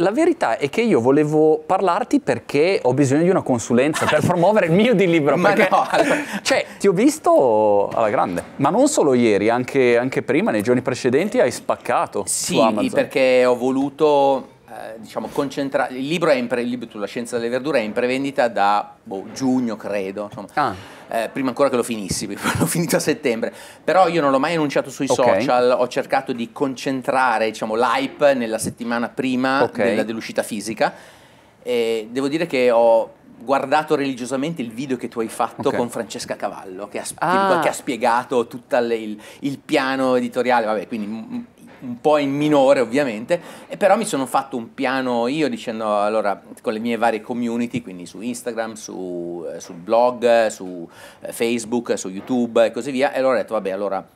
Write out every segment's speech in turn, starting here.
La verità è che io volevo parlarti perché ho bisogno di una consulenza per promuovere il mio di libro. ma perché, no. cioè, ti ho visto alla grande. Ma non solo ieri, anche, anche prima, nei giorni precedenti, hai spaccato. Sì, perché ho voluto eh, diciamo, concentrare. Il libro, è in pre... il libro sulla scienza delle verdure è in prevendita da boh, giugno, credo. Insomma. Ah eh, prima ancora che lo finissi, l'ho finito a settembre, però io non l'ho mai annunciato sui okay. social, ho cercato di concentrare diciamo, l'hype nella settimana prima okay. della dell'uscita fisica e devo dire che ho guardato religiosamente il video che tu hai fatto okay. con Francesca Cavallo, che ha, ah. che ha spiegato tutto il, il, piano editoriale, vabbè, quindi un po' in minore ovviamente, e però mi sono fatto un piano io dicendo allora con le mie varie community, quindi su Instagram, su, eh, sul blog, su eh, Facebook, su YouTube e così via, e allora ho detto vabbè allora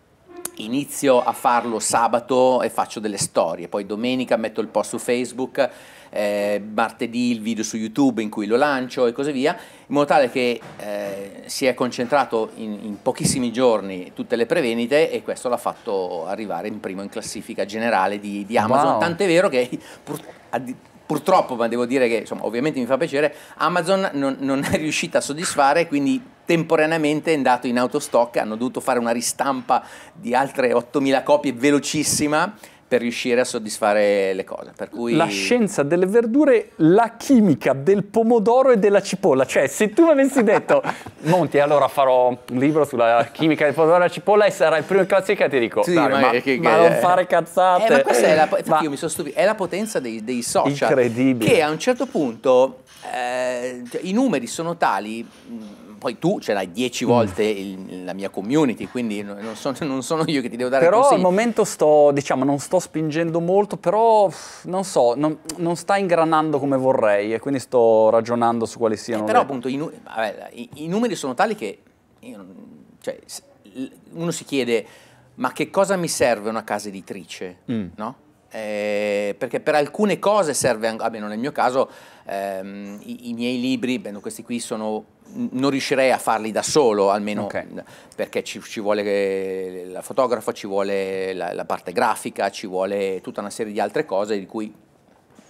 inizio a farlo sabato e faccio delle storie, poi domenica metto il post su Facebook eh, martedì il video su YouTube in cui lo lancio e così via, in modo tale che eh, si è concentrato in, in, pochissimi giorni tutte le prevenite e questo l'ha fatto arrivare in primo in classifica generale di, di Amazon, wow. tant'è vero che pur, addi, purtroppo, ma devo dire che insomma, ovviamente mi fa piacere, Amazon non, non è riuscita a soddisfare, quindi temporaneamente è andato in autostock, hanno dovuto fare una ristampa di altre 8.000 copie velocissima per riuscire a soddisfare le cose. Cui... La scienza delle verdure, la chimica del pomodoro e della cipolla. Cioè, se tu mi avessi detto, Monti, allora farò un libro sulla chimica del pomodoro e della cipolla e sarai il primo classica, ti dico, sì, ma, che, che... ma, non fare cazzate. Eh, ma questa è la, ma... io mi sono stupito, è la potenza dei, dei social. Incredibile. Che a un certo punto eh, cioè, i numeri sono tali mm, poi tu ce l'hai dieci mm. volte il, la mia community, quindi non sono, non sono, io che ti devo dare però consigli. Però al momento sto, diciamo, non sto spingendo molto, però non so, non, non sta ingranando come vorrei e quindi sto ragionando su quali siano. Eh, però le... appunto i, vabbè, i, i, numeri sono tali che io, cioè, uno si chiede ma che cosa mi serve una casa editrice, mm. no? Eh, perché per alcune cose serve, almeno nel mio caso, ehm, i, i, miei libri, beh, questi qui sono non riuscirei a farli da solo, almeno okay. perché ci, ci, vuole la fotografa, ci vuole la, la, parte grafica, ci vuole tutta una serie di altre cose di cui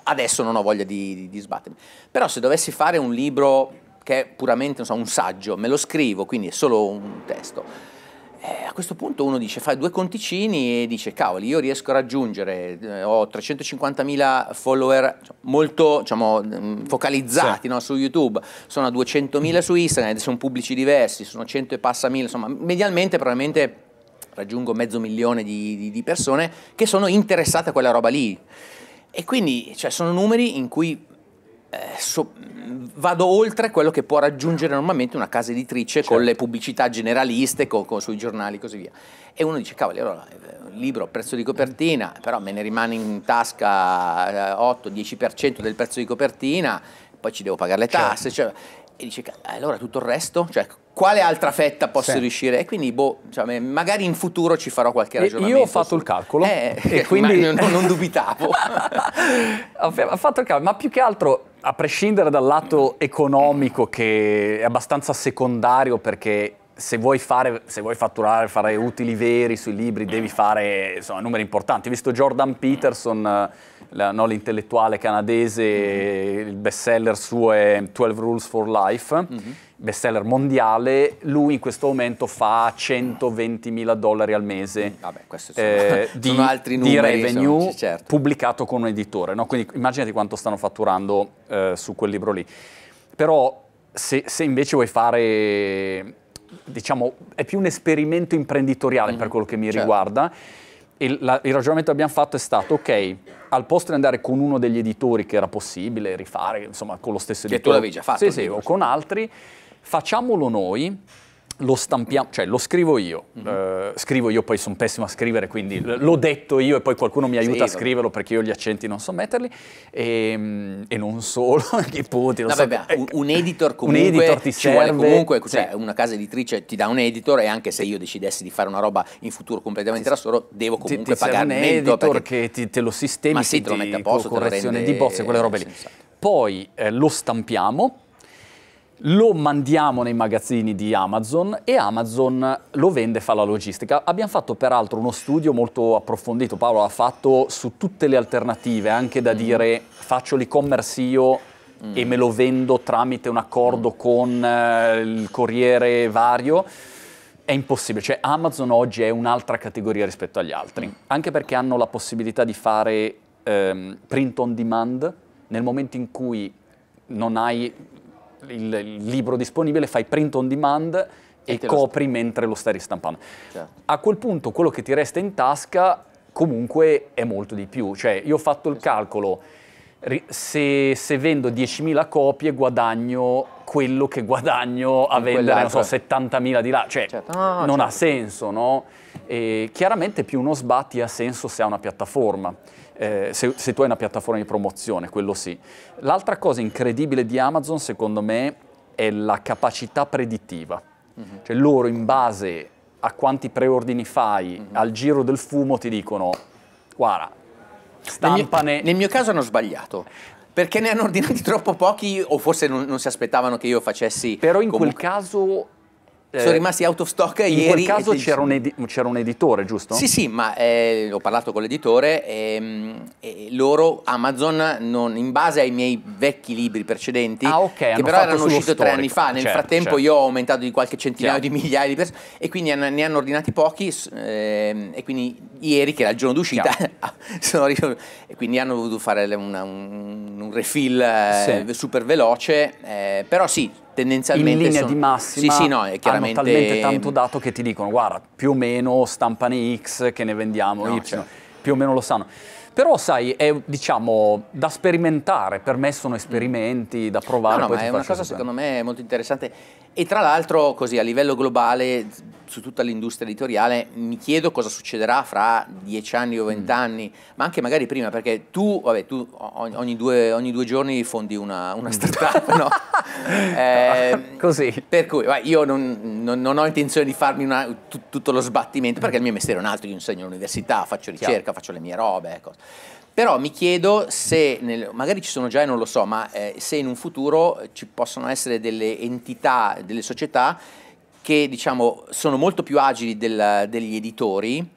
adesso non ho voglia di, di, di sbattermi. Però se dovessi fare un libro che è puramente so, un saggio, me lo scrivo, quindi è solo un testo eh, a questo punto uno dice, fai due conticini e dice, cavoli, io riesco a raggiungere, eh, ho 350.000 follower cioè, molto diciamo, mm, focalizzati sì. no, su YouTube, sono a 200.000 su Instagram, sono pubblici diversi, sono 100 e passa mille, insomma, medialmente probabilmente raggiungo mezzo milione di, di, di persone che sono interessate a quella roba lì. E quindi cioè, sono numeri in cui eh, so, vado oltre quello che può raggiungere normalmente una casa editrice certo. con le pubblicità generaliste, con, con, sui giornali e così via. E uno dice, cavoli, allora, eh, libro, prezzo di copertina, però me ne rimane in tasca 8-10% eh, del prezzo di copertina, poi ci devo pagare le certo. tasse, certo. cioè, e dice, allora tutto il resto? Cioè, quale altra fetta posso sì. riuscire? E quindi, boh, cioè, magari in futuro ci farò qualche ragionamento. io ho fatto su... il calcolo. Eh, e quindi... non, non dubitavo. ho fatto il calcolo, ma più che altro a prescindere dal lato economico che è abbastanza secondario perché se vuoi, fare, se vuoi fatturare, fare utili veri sui libri, devi fare insomma, numeri importanti. Ho visto Jordan Peterson la, no, l'intellettuale canadese, mm-hmm. il bestseller suo è 12 Rules for Life, mm-hmm. bestseller mondiale, lui in questo momento fa 120 mila dollari al mese Vabbè, eh, sono, di, sono numeri, di, revenue sono, certo. pubblicato con un editore, no? quindi immaginati quanto stanno fatturando eh, su quel libro lì. Però se, se invece vuoi fare diciamo, è più un esperimento imprenditoriale mm-hmm. per quello che mi certo. riguarda il, la, il, ragionamento che abbiamo fatto è stato, ok, al posto di andare con uno degli editori che era possibile rifare, insomma, con lo stesso editore. Che tu l'avevi già fatto. Sì, sì, o con altri, facciamolo noi lo stampiamo, cioè lo scrivo io, mm -hmm. uh, scrivo io poi sono pessimo a scrivere, quindi l'ho detto io e poi qualcuno mi aiuta sì, a scriverlo perché io gli accenti non so metterli e, ehm, e non solo, i punti. No, so, beh, un, un, editor comunque un editor ti serve, comunque, cioè sì. una casa editrice ti dà un editor e anche se io decidessi di fare una roba in futuro completamente ti, da solo, devo comunque ti, ti pagare un editor perché... che ti, te lo sistemi, ma sì, ti, lo mette a posto, correzione rende... di bozze, quelle robe lì. Sensato. Poi eh, lo stampiamo lo mandiamo nei magazzini di Amazon e Amazon lo vende e fa la logistica. Abbiamo fatto peraltro uno studio molto approfondito, Paolo l'ha fatto su tutte le alternative, anche da mm. dire faccio l'e-commerce io mm. e me lo vendo tramite un accordo mm. con eh, il corriere vario. È impossibile, cioè Amazon oggi è un'altra categoria rispetto agli altri, mm. anche perché hanno la possibilità di fare ehm, print on demand nel momento in cui non hai il, libro disponibile, fai print on demand e, e copri mentre lo stai ristampando. Certo. A quel punto quello che ti resta in tasca comunque è molto di più. Cioè, io ho fatto il calcolo, se, se vendo 10.000 copie guadagno quello che guadagno a In vendere, so, 70.000 di là. Cioè, certo. no, non certo. ha senso, no? E chiaramente più uno sbatti ha senso se ha una piattaforma eh, se, se, tu hai una piattaforma di promozione, quello sì. L'altra cosa incredibile di Amazon, secondo me, è la capacità predittiva. Mm-hmm. Cioè loro in base a quanti preordini fai, mm-hmm. al giro del fumo ti dicono, guarda, stampane... Nel mio, nel mio caso hanno sbagliato. Perché ne hanno ordinati troppo pochi o forse non, non si aspettavano che io facessi... Però in comunque... quel caso eh, sono rimasti out of stock in ieri. In quel caso c'era un, edi- c'era un, editore, giusto? Sì, sì, ma eh, ho parlato con l'editore e, ehm, e loro, Amazon, non, in base ai miei vecchi libri precedenti, ah, okay, che però erano usciti tre anni fa, nel certo, frattempo certo. io ho aumentato di qualche centinaio certo. di migliaia di persone e quindi ne hanno ordinati pochi eh, e quindi ieri, che era il giorno d'uscita, sono arrivato, e quindi hanno dovuto fare una, un, un, refill eh, super veloce, eh, però sì, tendenzialmente in linea sono, di massima sì, sì, no, è chiaramente, hanno talmente tanto dato che ti dicono guarda più o meno stampane X che ne vendiamo no, Y, certo. più o meno lo sanno. Però sai, è diciamo da sperimentare, per me sono mm. esperimenti da provare. No, no ma è una cosa sapere. secondo me molto interessante e tra l'altro, così a livello globale, su tutta l'industria editoriale, mi chiedo cosa succederà fra dieci anni o mm. vent'anni, mm. ma anche magari prima, perché tu, vabbè, tu ogni, ogni, due, ogni due, giorni fondi una, una mm. startup, no? Eh, Così. Per cui vai, io non, non, non, ho intenzione di farmi una, t- tutto lo sbattimento, perché il mio mestiere è un altro, io insegno all'università, faccio ricerca, Chiaro. faccio le mie robe. ecco. Però mi chiedo se, nel, magari ci sono già e non lo so, ma eh, se in un futuro ci possono essere delle entità, delle società che diciamo sono molto più agili del, degli editori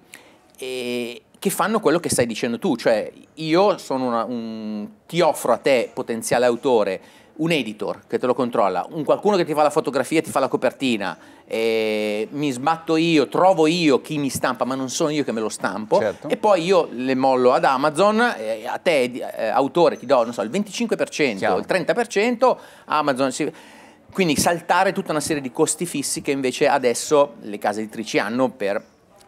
e che fanno quello che stai dicendo tu, cioè io una, un, ti offro a te potenziale autore un editor che te lo controlla, un qualcuno che ti fa la fotografia, ti fa la copertina, mi sbatto io, trovo io chi mi stampa, ma non sono io che me lo stampo, certo. e poi io le mollo ad Amazon, a te eh, autore ti do non so, il 25%, Chiaro. il 30%, Amazon... Si... Quindi saltare tutta una serie di costi fissi che invece adesso le case editrici hanno per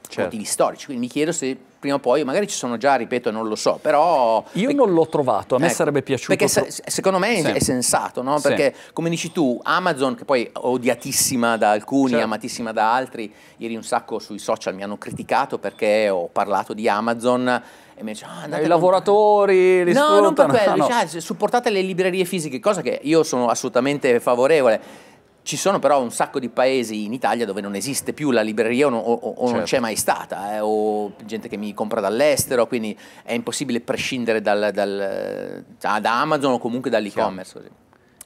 certo. motivi storici. Quindi mi chiedo se prima o poi, magari ci sono già, ripeto, non lo so, però... Io ecco non l'ho trovato, a me ecco, sarebbe piaciuto. Perché tro... secondo me sì. è sensato, no? Perché sì. come dici tu, Amazon, che poi odiatissima da alcuni, certo. amatissima da altri, ieri un sacco sui social mi hanno criticato perché ho parlato di Amazon e mi dice, ah, i lavoratori, li No, sfruttano. non per quello, ah, no, no. Cioè, dice, supportate le librerie fisiche, cosa che io sono assolutamente favorevole ci sono però un sacco di paesi in Italia dove non esiste più la libreria o, o, o certo. non c'è mai stata, eh, o gente che mi compra dall'estero, quindi è impossibile prescindere dal, dal, eh, da Amazon o comunque dall'e-commerce. Certo.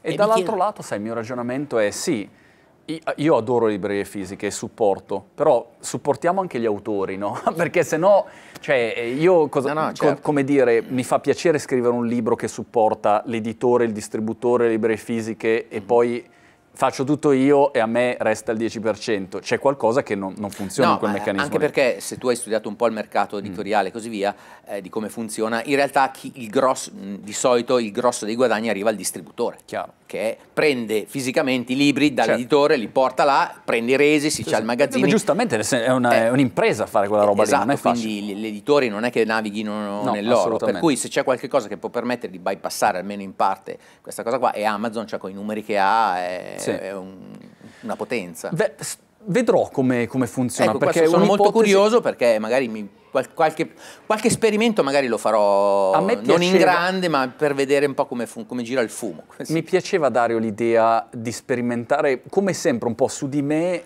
E, e dall'altro chiedo... lato, sai, il mio ragionamento è sì, io adoro le librerie fisiche e supporto, però supportiamo anche gli autori, no? Perché se no, cioè, io cosa, no, no, certo. co come dire, mi fa piacere scrivere un libro che supporta l'editore, il distributore, le librerie fisiche e mm-hmm. poi faccio tutto io e a me resta il 10%, c'è qualcosa che non, non funziona no, in quel eh, meccanismo. Anche lì. perché se tu hai studiato un po' il mercato mm. editoriale e mm. così via, eh, di come funziona, in realtà chi, grosso, mm, di solito il grosso dei guadagni arriva al distributore, Chiaro. che prende fisicamente i libri dall'editore, certo. li porta là, prende i resi, si sì, c'ha il magazzino. Giustamente eh, è, un'impresa fare quella roba esatto, lì, non è facile. Quindi gli editori non è che navighino no, nell'oro, per cui se c'è qualcosa che può permettere di bypassare almeno in parte questa cosa qua, è Amazon, cioè con i numeri che ha... È, sì. è un, una potenza. Ve, vedrò come, come funziona. Ecco, perché sono molto curioso perché magari mi Qualche, qualche, esperimento magari lo farò non in grande, ma per vedere un po' come, come gira il fumo. Mi piaceva, Dario, l'idea di sperimentare, come sempre, un po' su di me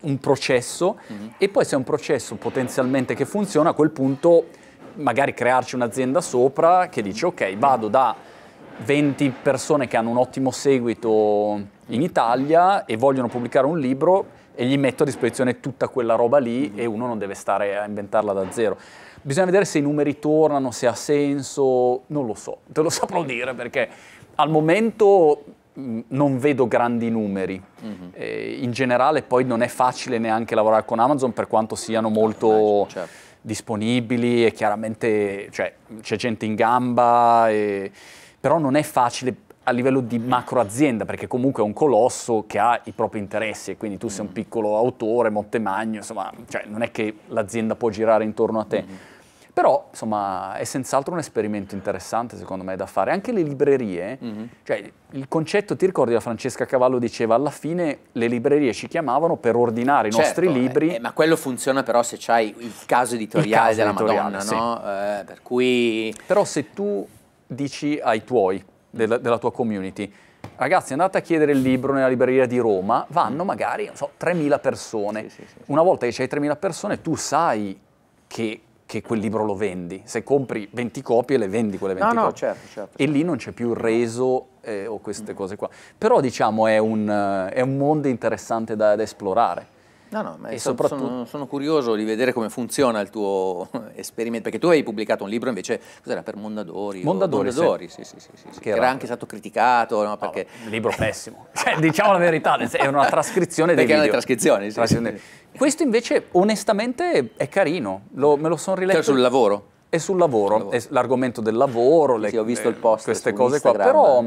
un processo mm -hmm. e poi se è un processo potenzialmente che funziona, a quel punto magari crearci un'azienda sopra che dice ok, vado da 20 persone che hanno un ottimo seguito in Italia e vogliono pubblicare un libro e gli metto a disposizione tutta quella roba lì e uno non deve stare a inventarla da zero. Bisogna vedere se i numeri tornano, se ha senso, non lo so, te lo saprò dire perché al momento mm, non vedo grandi numeri. Mm-hmm. Eh, in generale poi non è facile neanche lavorare con Amazon per quanto siano ah, molto certo. disponibili e chiaramente cioè, c'è gente in gamba. E, però non è facile a livello di macro azienda, perché comunque è un colosso che ha i propri interessi e quindi tu sei un mm. piccolo autore, Montemagno, insomma, cioè non è che l'azienda può girare intorno a te. Mm. Però, insomma, è senz'altro un esperimento interessante, secondo me, da fare. Anche le librerie, mm -hmm. cioè, il concetto, ti ricordi, la Francesca Cavallo diceva, alla fine le librerie ci chiamavano per ordinare i certo, nostri eh, libri. Eh, ma quello funziona però se c'hai il caso editoriale il caso della editoriale, Madonna, sì. no? Eh, per cui... Però se tu dici ai tuoi, della, della tua community, ragazzi andate a chiedere il libro nella libreria di Roma, vanno mm. magari, so, 3.000 persone. Sì, sì, sì, Una volta che c'hai 3.000 persone, tu sai che, che, quel libro lo vendi. Se compri 20 copie, le vendi quelle 20 no, copie. No, certo, certo, E certo. lì non c'è più il reso eh, o queste mm. cose qua. Però diciamo è un, eh, è un mondo interessante da, da esplorare. No, no, ma e soprattutto... Sono, sono, curioso di vedere come funziona il tuo esperimento, perché tu hai pubblicato un libro invece, cos'era, per Mondadori? Mondadori, Mondadori sì. Sì, sì, sì che era, era anche stato criticato. No, perché... no, libro pessimo, cioè, diciamo la verità, è una trascrizione dei perché video. Perché è una trascrizione, Questo invece onestamente è carino, lo, me lo sono riletto. Cioè sul lavoro? È sul lavoro, sul lavoro. è l'argomento del lavoro, le, ho visto il post queste cose Instagram. qua, però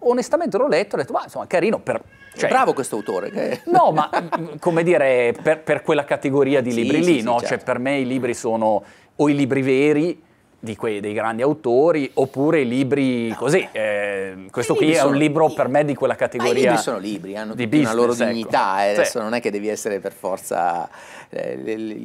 onestamente l'ho letto, ho detto, ma insomma, carino, per, cioè, bravo questo autore. Che... No, ma mm, come dire, per, per quella categoria di libri sì, lì, sì, no? Cioè, certo. cioè, per me i libri sono o i libri veri quei, dei grandi autori oppure i libri no. così. Eh, questo I qui è un libro libri. per me di quella categoria. Ah, ma I libri sono libri, hanno di business, una loro ecco. dignità, ecco. eh, adesso non è che devi essere per forza... Eh, le, le,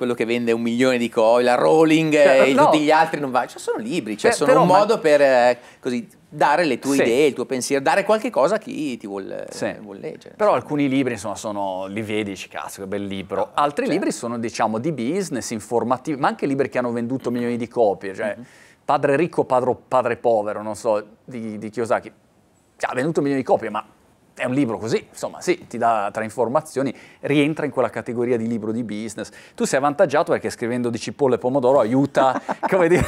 quello che vende un milione di coi, la Rowling cioè, e eh, no. tutti gli altri non va, cioè sono libri, cioè, eh, sono però, un modo ma... per eh, così, dare le tue sì. idee, il tuo pensiero, dare qualche cosa a chi ti vuole sì. vuol leggere. Però alcuni libri insomma sono, li vedi dici cazzo che bel libro, ah, altri certo. libri sono diciamo di business, informativi, ma anche libri che hanno venduto mm-hmm. milioni di copie, cioè mm -hmm. Padre ricco, padro, padre povero, non so, di, di Kiyosaki, cioè, ha venduto milioni di copie ma è un libro così, insomma sì, ti dà tra informazioni, rientra in quella categoria di libro di business. Tu sei avvantaggiato perché scrivendo di cipolle e pomodoro aiuta, come dire...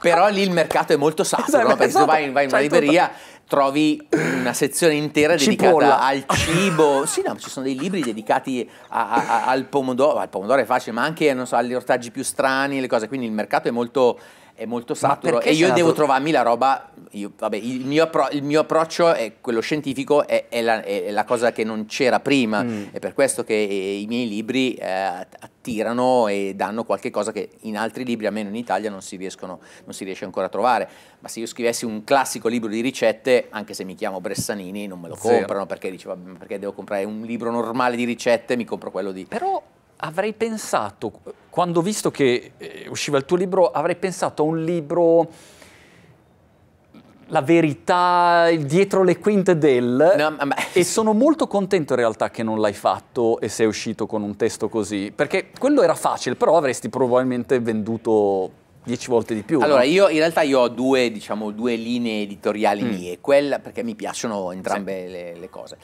Però lì il mercato è molto saturo, esatto, no? perché esatto. tu vai, vai in una cioè, libreria trovi una sezione intera Cipolla. dedicata al cibo. Sì, no, ci sono dei libri dedicati a, a, al pomodoro. Al pomodoro è facile, ma anche so, agli ortaggi più strani, le cose. Quindi il mercato è molto è molto saturo e io devo trovarmi la roba, io, vabbè, il, mio appro, il, mio approccio è quello scientifico, è, è, la, è la, cosa che non c'era prima, mm. è per questo che eh, i miei libri eh, attirano e danno qualche cosa che in altri libri, almeno in Italia, non si, riescono, non si riesce ancora a trovare, ma se io scrivessi un classico libro di ricette, anche se mi chiamo Bressanini, non me lo comprano perché dice, vabbè, perché devo comprare un libro normale di ricette, mi compro quello di... Però avrei pensato, quando ho visto che eh, usciva il tuo libro, avrei pensato a un libro la verità dietro le quinte del no, ma... e sono molto contento in realtà che non l'hai fatto e sei uscito con un testo così perché quello era facile però avresti probabilmente venduto dieci volte di più allora no? io in realtà io ho due, diciamo, due linee editoriali mm. mie quella perché mi piacciono entrambe sì. le, le cose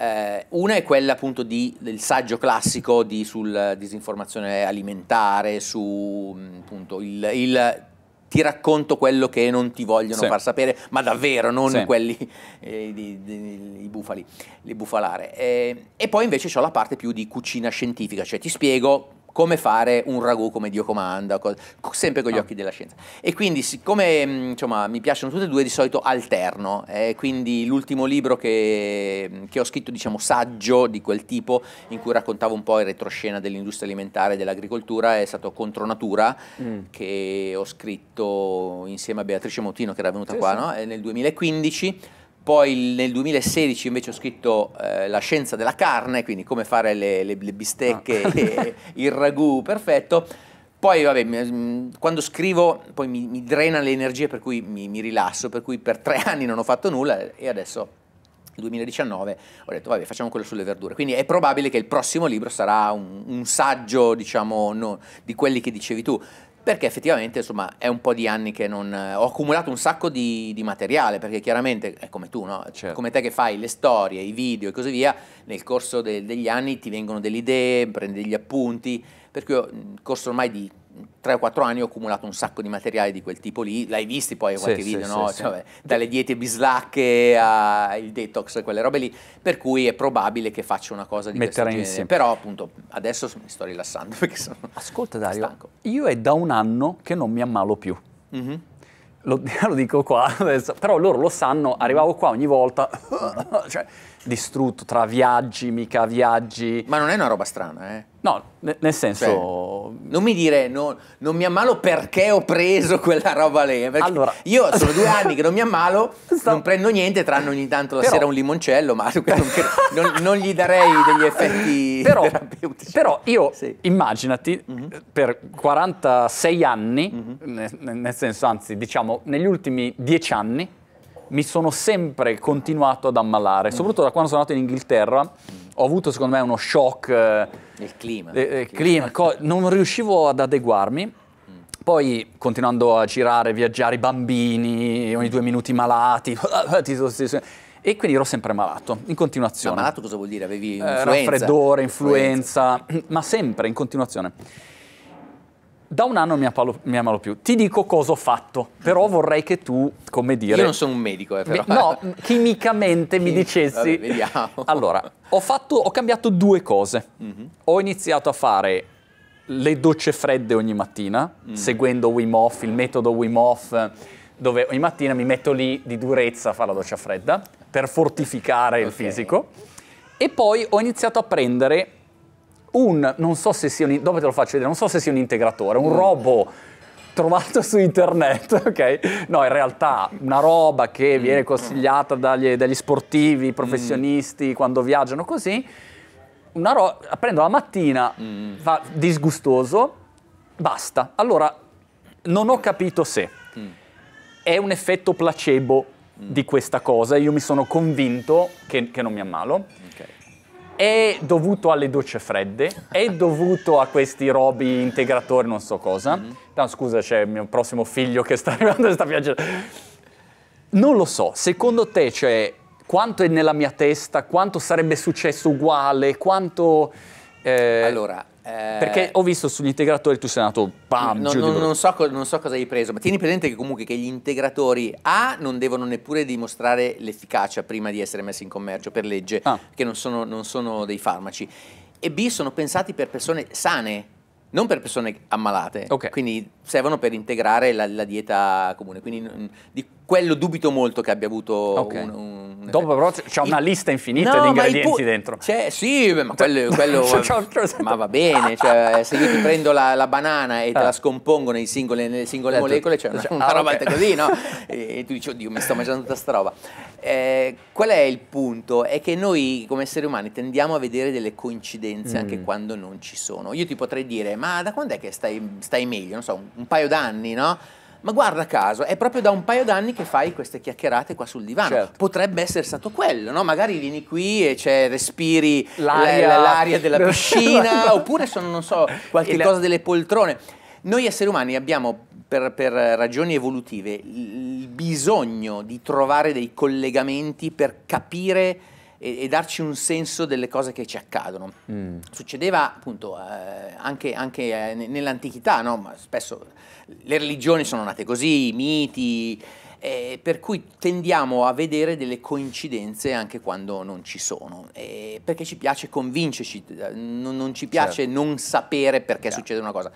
eh, una è quella appunto di, del saggio classico di, sulla disinformazione alimentare, su mm, appunto il, il ti racconto quello che non ti vogliono sì. far sapere, ma davvero, non sì. quelli, eh, di, i bufali, li bufalare. Eh, e poi invece c'ho la parte più di cucina scientifica, cioè ti spiego come fare un ragù come Dio comanda, co sempre con gli ah. occhi della scienza. E quindi siccome mm, insomma, mi piacciono tutte e due, di solito alterno, eh, quindi l'ultimo libro che, mm, che, ho scritto, diciamo saggio di quel tipo, in cui raccontavo un po' il retroscena dell'industria alimentare e dell'agricoltura, è stato Contro Natura, mm. che ho scritto insieme a Beatrice Motino che era venuta sì, qua sì. No? Eh, nel 2015 poi nel 2016 invece ho scritto eh, La scienza della carne, quindi come fare le, le, le bistecche, ah. e, il ragù perfetto. Poi vabbè, mm, quando scrivo poi mi, mi drena le energie per cui mi, mi, rilasso, per cui per tre anni non ho fatto nulla e adesso 2019 ho detto vabbè facciamo quello sulle verdure. Quindi è probabile che il prossimo libro sarà un, un saggio diciamo no, di quelli che dicevi tu perché effettivamente insomma è un po' di anni che non eh, ho accumulato un sacco di, di materiale perché chiaramente è come tu no? Cioè, certo. come te che fai le storie i video e così via nel corso de, degli anni ti vengono delle idee prendi degli appunti per cui nel corso ormai di 3-4 anni ho accumulato un sacco di materiale di quel tipo lì, l'hai visto poi qualche sì, video, sì, no? Sì, cioè, dalle diete bislacche al detox, quelle robe lì, per cui è probabile che faccia una cosa di Mettere questo insieme. Però appunto adesso mi sto rilassando perché sono Ascolta Dario, stanco. io è da un anno che non mi ammalo più. Mm-hmm. Lo, lo, dico qua adesso, però loro lo sanno, arrivavo qua ogni volta, cioè, distrutto tra viaggi, mica viaggi. Ma non è una roba strana, eh? No, nel senso... Cioè, non mi dire, no, non mi ammalo perché ho preso quella roba lì. Eh, allora... Io sono due anni che non mi ammalo, Sto... non prendo niente, tranne ogni tanto la però... sera un limoncello, ma non, non, gli darei degli effetti però, terapeutici. Però io, sì. immaginati, mm -hmm. per 46 anni, mm -hmm. nel, nel senso, anzi, diciamo, negli ultimi 10 anni, mi sono sempre continuato ad ammalare, soprattutto da quando sono andato in Inghilterra. Ho avuto secondo me uno shock. Eh, Il clima. Eh, eh, clima. clima. non riuscivo ad adeguarmi poi continuando a girare, viaggiare, i bambini, ogni due minuti malati, e quindi ero sempre malato, in continuazione. Ma malato cosa vuol dire? Avevi un Eh, raffreddore, influenza, influenza, ma sempre in continuazione da un anno mi, ammalo più. Ti dico cosa ho fatto, però mm-hmm. vorrei che tu, come dire... Io non sono un medico, eh, però. no, chimicamente mi dicessi... Vabbè, vediamo. Allora, ho, fatto, ho cambiato due cose. Mm-hmm. Ho iniziato a fare le docce fredde ogni mattina, mm-hmm. seguendo Wim Hof, il metodo Wim Hof, dove ogni mattina mi metto lì di durezza a fare la doccia fredda, per fortificare okay. il fisico. E poi ho iniziato a prendere un, non so se sia un, dopo te lo faccio vedere, non so se sia un integratore, un robot trovato su internet, ok? No, in realtà una roba che mm. viene consigliata dagli, dagli sportivi, mm. professionisti, mm. quando viaggiano così, una roba, prendo la mattina, mm. va disgustoso, basta. Allora, non ho capito se mm. è un effetto placebo mm. di questa cosa, io mi sono convinto che, che non mi ammalo. Ok è dovuto alle docce fredde, è dovuto a questi robi integratori, non so cosa. Mm -hmm. No, scusa, c'è il mio prossimo figlio che sta arrivando e sta piangendo. Non lo so, secondo te, cioè, quanto è nella mia testa, quanto sarebbe successo uguale, quanto... Eh... Allora, eh, perché ho visto sugli integratori tu sei andato bam, non, non, non, so, non, so, cosa hai preso, ma tieni presente che comunque che gli integratori A non devono neppure dimostrare l'efficacia prima di essere messi in commercio per legge, ah. perché non sono, non sono dei farmaci. E B sono pensati per persone sane, non per persone ammalate, okay. quindi servono per integrare la, la dieta comune. Quindi di quello dubito molto che abbia avuto okay. un, un Dopo però c'è una lista infinita no, di ingredienti dentro. C'è, sì, ma quello, quello ma va bene, cioè, se io ti prendo la, la banana e te ah. la scompongo nei singole, nelle singole eh, molecole, c'è cioè, una, ah, roba okay. così, no? E, e tu dici, oddio, mi sto mangiando tutta sta roba. Eh, qual è il punto? È che noi come esseri umani tendiamo a vedere delle coincidenze mm. anche quando non ci sono. Io ti potrei dire, ma da quando è che stai, stai meglio? Non so, un, un paio d'anni, no? ma guarda caso, è proprio da un paio d'anni che fai queste chiacchierate qua sul divano. Certo. Potrebbe essere stato quello, no? Magari vieni qui e cioè, respiri l'aria, l'aria della piscina, oppure sono, non so, qualche la... cosa delle poltrone. Noi esseri umani abbiamo per, per, ragioni evolutive il bisogno di trovare dei collegamenti per capire e, e darci un senso delle cose che ci accadono. Mm. Succedeva appunto eh, anche, anche eh, nell'antichità, no? Ma spesso le religioni sono nate così, i miti, eh, per cui tendiamo a vedere delle coincidenze anche quando non ci sono, eh, perché ci piace convincerci, eh, non, non ci piace certo. non sapere perché certo. succede una cosa.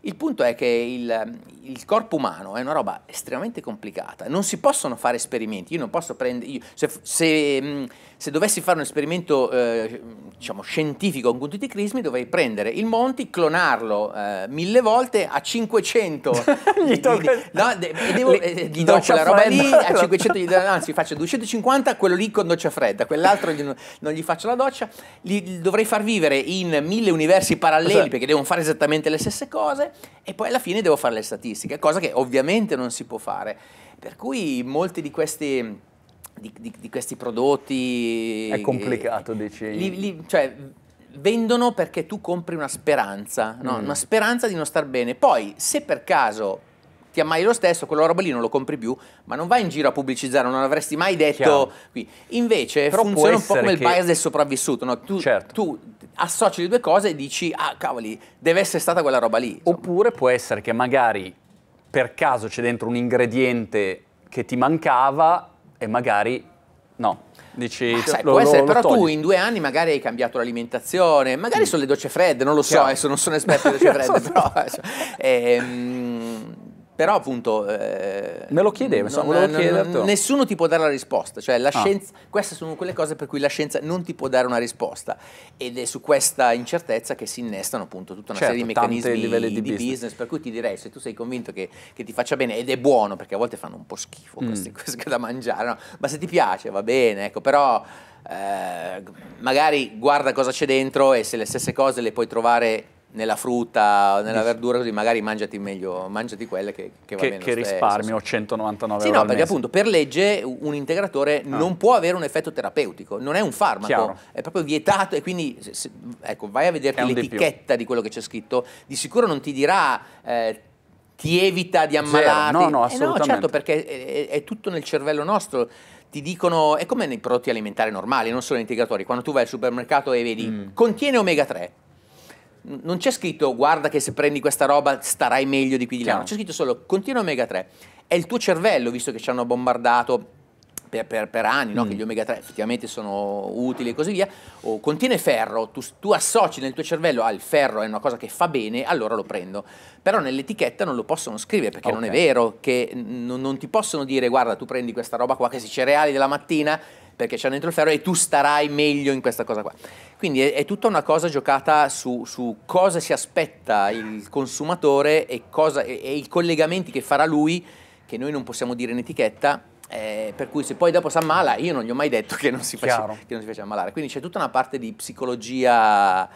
Il punto è che il, il, corpo umano è una roba estremamente complicata, non si possono fare esperimenti, io non posso prendere, se, se mh, mm, se dovessi fare un esperimento eh, diciamo, scientifico con Crismi, dovrei prendere il Monti, clonarlo eh, mille volte a 500. gli do, di, no, de, devo, Le, eh, gli do quella roba fredda. lì, a 500 gli do, anzi faccio 250, quello lì con doccia fredda, quell'altro gli, non gli faccio la doccia. Li, dovrei far vivere in mille universi paralleli sì. perché devono fare esattamente le stesse cose e poi alla fine devo fare le statistiche, cosa che ovviamente non si può fare. Per cui molti di questi di, di, di questi prodotti. È complicato, eh, dici. Li, li, cioè, vendono perché tu compri una speranza, no? mm. una speranza di non star bene. Poi, se per caso ti ammai lo stesso, quella roba lì non lo compri più, ma non vai in giro a pubblicizzare, non avresti mai detto qui. Invece Però funziona un po' come che... il bias del sopravvissuto, no? tu, certo. tu, associ le due cose e dici, ah cavoli, deve essere stata quella roba lì. Insomma. Oppure può essere che magari per caso c'è dentro un ingrediente che ti mancava e magari no. Dici, ah, sai, lo, può essere, lo, però togli. tu in due anni magari hai cambiato l'alimentazione, magari mm. sono le docce fredde, non lo so, adesso eh, non sono esperto di docce fredde, però... ehm, però appunto... Eh, Me lo chiedevo, insomma, volevo non, Nessuno ti può dare la risposta, cioè la ah. scienza, queste sono quelle cose per cui la scienza non ti può dare una risposta ed è su questa incertezza che si innestano appunto tutta una certo, serie di certo, meccanismi di, di business. business. per cui ti direi se tu sei convinto che, che, ti faccia bene ed è buono, perché a volte fanno un po' schifo mm. queste cose da mangiare, no? ma se ti piace va bene, ecco, però... Eh, magari guarda cosa c'è dentro e se le stesse cose le puoi trovare nella frutta, nella Dici. verdura, così magari mangiati meglio, mangiati quelle che, che, che, che risparmio 199 sì, euro. Sì, no, perché mese. appunto per legge un integratore ah. non può avere un effetto terapeutico, non è un farmaco, Chiaro. è proprio vietato e quindi se, se, ecco, vai a vederti l'etichetta di, di, quello che c'è scritto, di sicuro non ti dirà... Eh, ti evita di ammalarti. No, no, assolutamente. Eh no, certo, perché è, è tutto nel cervello nostro ti dicono, è come nei prodotti alimentari normali, non solo integratori, quando tu vai al supermercato e vedi mm. contiene omega 3, non c'è scritto guarda che se prendi questa roba starai meglio di qui di là, no. c'è scritto solo continua omega 3. È il tuo cervello, visto che ci hanno bombardato per, per, per anni, no? mm. che gli omega 3 effettivamente sono utili e così via, o contiene ferro, tu, tu associ nel tuo cervello al ah, ferro è una cosa che fa bene, allora lo prendo. Però nell'etichetta non lo possono scrivere perché okay. non è vero, che non ti possono dire guarda tu prendi questa roba qua che si cereali della mattina perché c'è dentro il ferro e tu starai meglio in questa cosa qua. Quindi è, è tutta una cosa giocata su, su, cosa si aspetta il consumatore e, cosa, e, e, i collegamenti che farà lui, che noi non possiamo dire in etichetta, eh, per cui se poi dopo si ammala, io non gli ho mai detto che non si, faccia ammalare. Quindi c'è tutta una parte di psicologia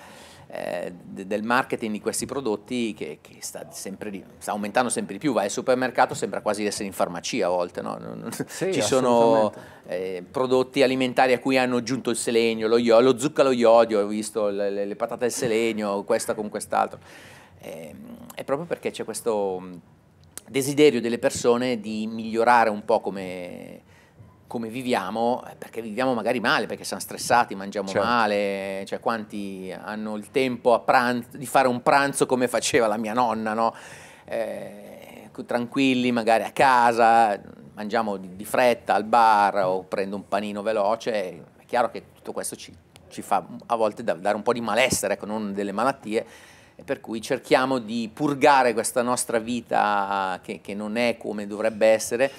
eh, del marketing di questi prodotti che, che sta, sempre, sta, aumentando sempre di più, vai al supermercato, sembra quasi essere in farmacia a volte, no? sì, ci sono eh, prodotti alimentari a cui hanno aggiunto il selenio, lo, io, lo zucchero iodio, ho visto le, le, patate al selenio, questa con quest'altro, eh, è proprio perché c'è questo desiderio delle persone di migliorare un po' come come viviamo, eh, perché viviamo magari male, perché siamo stressati, mangiamo certo. male, cioè quanti hanno il tempo pranzo, di fare un pranzo come faceva la mia nonna, no? eh, tranquilli magari a casa, mangiamo di, di, fretta al bar o prendo un panino veloce, è chiaro che tutto questo ci, ci fa a volte dare un po' di malessere, ecco, non delle malattie, per cui cerchiamo di purgare questa nostra vita che, che non è come dovrebbe essere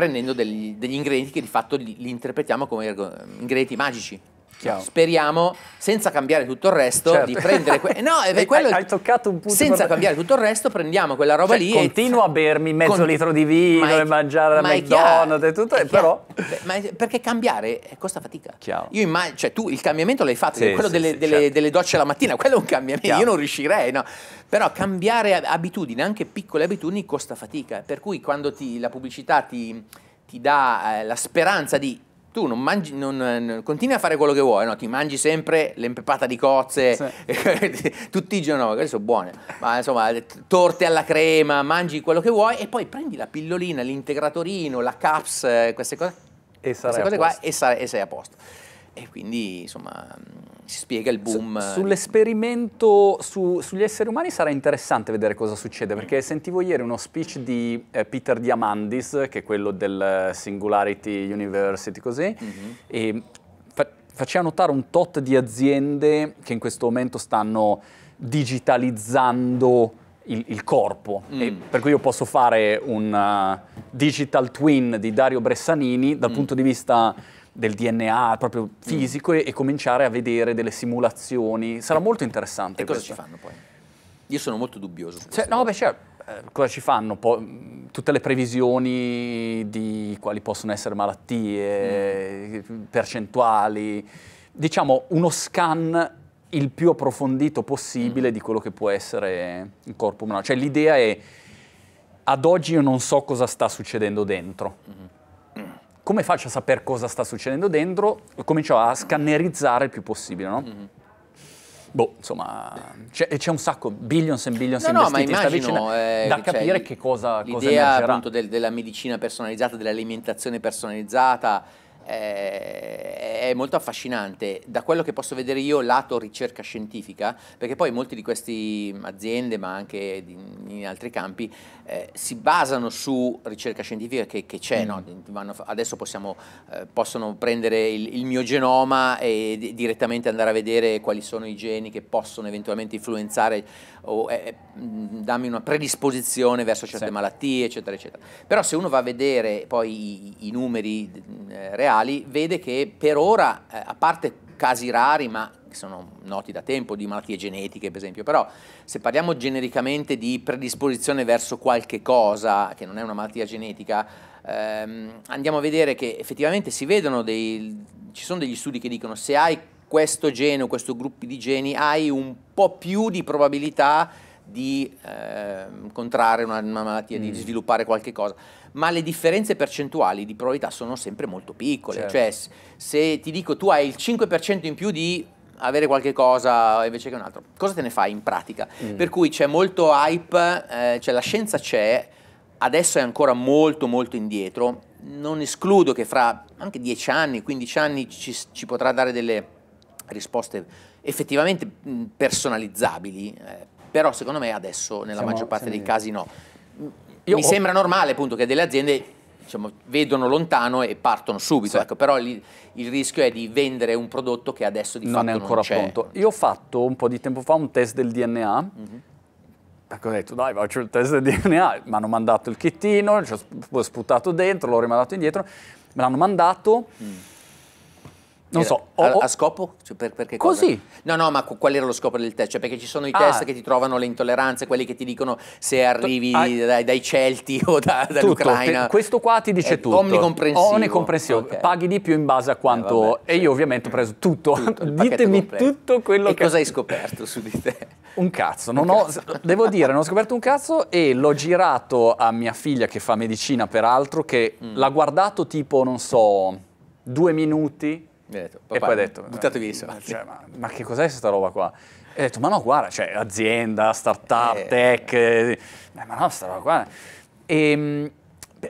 prendendo degli, degli ingredienti che di fatto li, li interpretiamo come ingredienti magici. Chiaro. Speriamo, senza cambiare tutto il resto, certo. di prendere... Que- no, è quello... Hai, hai toccato un punto... Senza per... cambiare tutto il resto, prendiamo quella roba cioè, lì Continuo e... a bermi mezzo con... litro di vino ma e mangiare la ma McDonald's e tutto, eh, però... Beh, ma perché cambiare eh, costa fatica. Chiaro. Io immagino, cioè tu il cambiamento l'hai fatto, sì, quello sì, delle, sì, delle, certo. delle, docce la mattina, quello è un cambiamento, Chiaro. io non riuscirei, no? Però cambiare abitudini, anche piccole abitudini, costa fatica. Per cui quando ti, la pubblicità ti, ti dà eh, la speranza di tu non mangi, non, non, continui a fare quello che vuoi, no? ti mangi sempre l'empepata di cozze, sì. tutti i giorni, no, sono buone, ma insomma, torte alla crema, mangi quello che vuoi e poi prendi la pillolina, l'integratorino, la caps, eh, queste cose, e, queste cose qua, e, e sei a posto e quindi insomma si spiega il boom. Su, eh, sull'esperimento su, sugli esseri umani sarà interessante vedere cosa succede, perché sentivo ieri uno speech di eh, Peter Diamandis, che è quello del Singularity University, così, mm-hmm. e fa- faceva notare un tot di aziende che in questo momento stanno digitalizzando il, il corpo, mm. per cui io posso fare un eh, digital twin di Dario Bressanini dal mm. punto di vista del DNA proprio mm. fisico mm. e, e, cominciare a vedere delle simulazioni. Sarà molto interessante. E cosa questo. ci fanno poi? Io sono molto dubbioso. Cioè, no, beh, cioè, Eh, cosa ci fanno? Po mm, tutte le previsioni di quali possono essere malattie, mm. Eh, percentuali, diciamo uno scan il più approfondito possibile mm. di quello che può essere il corpo umano. Cioè l'idea è, ad oggi io non so cosa sta succedendo dentro. Mm come faccio a sapere cosa sta succedendo dentro? Comincio a scannerizzare il più possibile, no? Mm-hmm. Boh, insomma, c'è, c'è, un sacco, billions and billions no, investiti no, ma immagino, eh, da capire cioè, che cosa, l'idea, cosa appunto del, della medicina personalizzata, dell'alimentazione personalizzata, eh, è molto affascinante da quello che posso vedere io lato ricerca scientifica, perché poi molte di queste aziende, ma anche in altri campi, eh, si basano su ricerca scientifica che, che c'è, mm. no? adesso possiamo, eh, possono prendere il, il, mio genoma e direttamente andare a vedere quali sono i geni che possono eventualmente influenzare o eh, eh dammi una predisposizione verso certe sì. malattie, eccetera, eccetera. Però se uno va a vedere poi i, i numeri eh, reali, vede che per ora, eh, a parte casi rari, ma che sono noti da tempo, di malattie genetiche per esempio, però se parliamo genericamente di predisposizione verso qualche cosa, che non è una malattia genetica, ehm, andiamo a vedere che effettivamente si vedono dei... ci sono degli studi che dicono se hai questo gene o questo gruppo di geni hai un po' più di probabilità di eh, contrarre una, una malattia, mm. di sviluppare qualche cosa, ma le differenze percentuali di probabilità sono sempre molto piccole, certo. cioè se ti dico tu hai il 5% in più di avere qualche cosa invece che un altro, cosa te ne fai in pratica? Mm. Per cui c'è molto hype, eh, cioè la scienza c'è, adesso è ancora molto molto indietro, non escludo che fra anche 10 anni, 15 anni ci, ci potrà dare delle risposte effettivamente personalizzabili, eh, però secondo me adesso nella siamo, maggior parte dei casi no. Io Mi ho... sembra normale appunto che delle aziende diciamo, vedono lontano e partono subito, sì. ecco, però il, il, rischio è di vendere un prodotto che adesso di non fatto non è ancora non pronto. Io ho fatto un po' di tempo fa un test del DNA. Mm-hmm. Perché ecco, ho detto dai faccio il test del DNA, mi hanno mandato il chittino, ci ho sputato dentro, l'ho rimandato indietro, me l'hanno mandato, mm non so. a, a, scopo? Cioè, per, perché Così. Cosa? No, no, ma qual era lo scopo del test? Cioè, perché ci sono i test ah. che ti trovano le intolleranze, quelli che ti dicono se arrivi ah. dai, dai, Celti o da, dall'Ucraina. Te, questo qua ti dice È tutto. Omnicomprensivo. Omnicomprensivo. Okay. Paghi di più in base a quanto... Eh, e io ovviamente ho preso tutto. tutto Ditemi tutto quello e che... E cosa hai scoperto su di te? Un cazzo. Non un ho, cazzo. Devo dire, non ho scoperto un cazzo e l'ho girato a mia figlia che fa medicina, peraltro, che mm. l'ha guardato tipo, non so, due minuti Detto, papà, e poi ha detto, buttatevi via i soldi. Cioè, ma, ma, che cos'è questa roba qua? E ho detto, ma no, guarda, cioè, azienda, startup, eh. tech, eh, ma no, sta roba qua. E, ehm,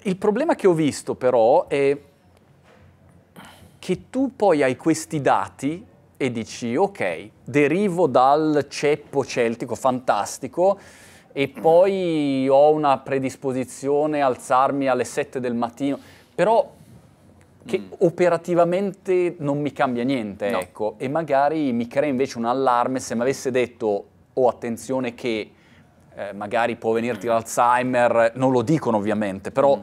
il problema che ho visto però è che tu poi hai questi dati e dici, ok, derivo dal ceppo celtico, fantastico, e poi ho una predisposizione a alzarmi alle 7 del mattino, però che mm. operativamente non mi cambia niente, no. ecco, e magari mi crea invece un allarme se mi avesse detto, oh attenzione che eh, magari può venirti l'Alzheimer, non lo dicono ovviamente, però... Mm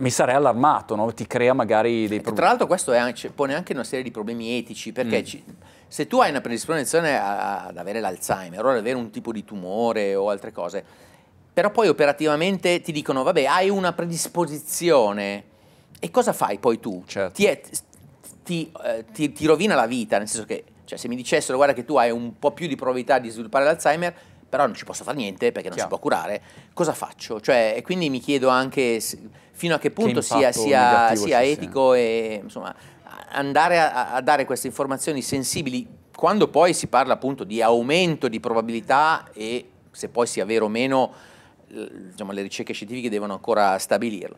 mi sarei allarmato, no? ti crea magari dei problemi. Eh, tra l'altro questo anche, pone anche una serie di problemi etici, perché mm. ci, se tu hai una predisposizione a, ad avere l'Alzheimer o ad avere un tipo di tumore o altre cose, però poi operativamente ti dicono, vabbè, hai una predisposizione e cosa fai poi tu? Certo. Ti, è, ti, eh, ti, ti, rovina la vita, nel senso che cioè, se mi dicessero guarda che tu hai un po' più di probabilità di sviluppare l'Alzheimer, però non ci posso fare niente perché non Chiaro. si può curare, cosa faccio? Cioè, e quindi mi chiedo anche fino a che punto che sia, sia, sia etico sia. e insomma, andare a, a dare queste informazioni sensibili quando poi si parla appunto di aumento di probabilità e se poi sia vero o meno, diciamo, le ricerche scientifiche devono ancora stabilirlo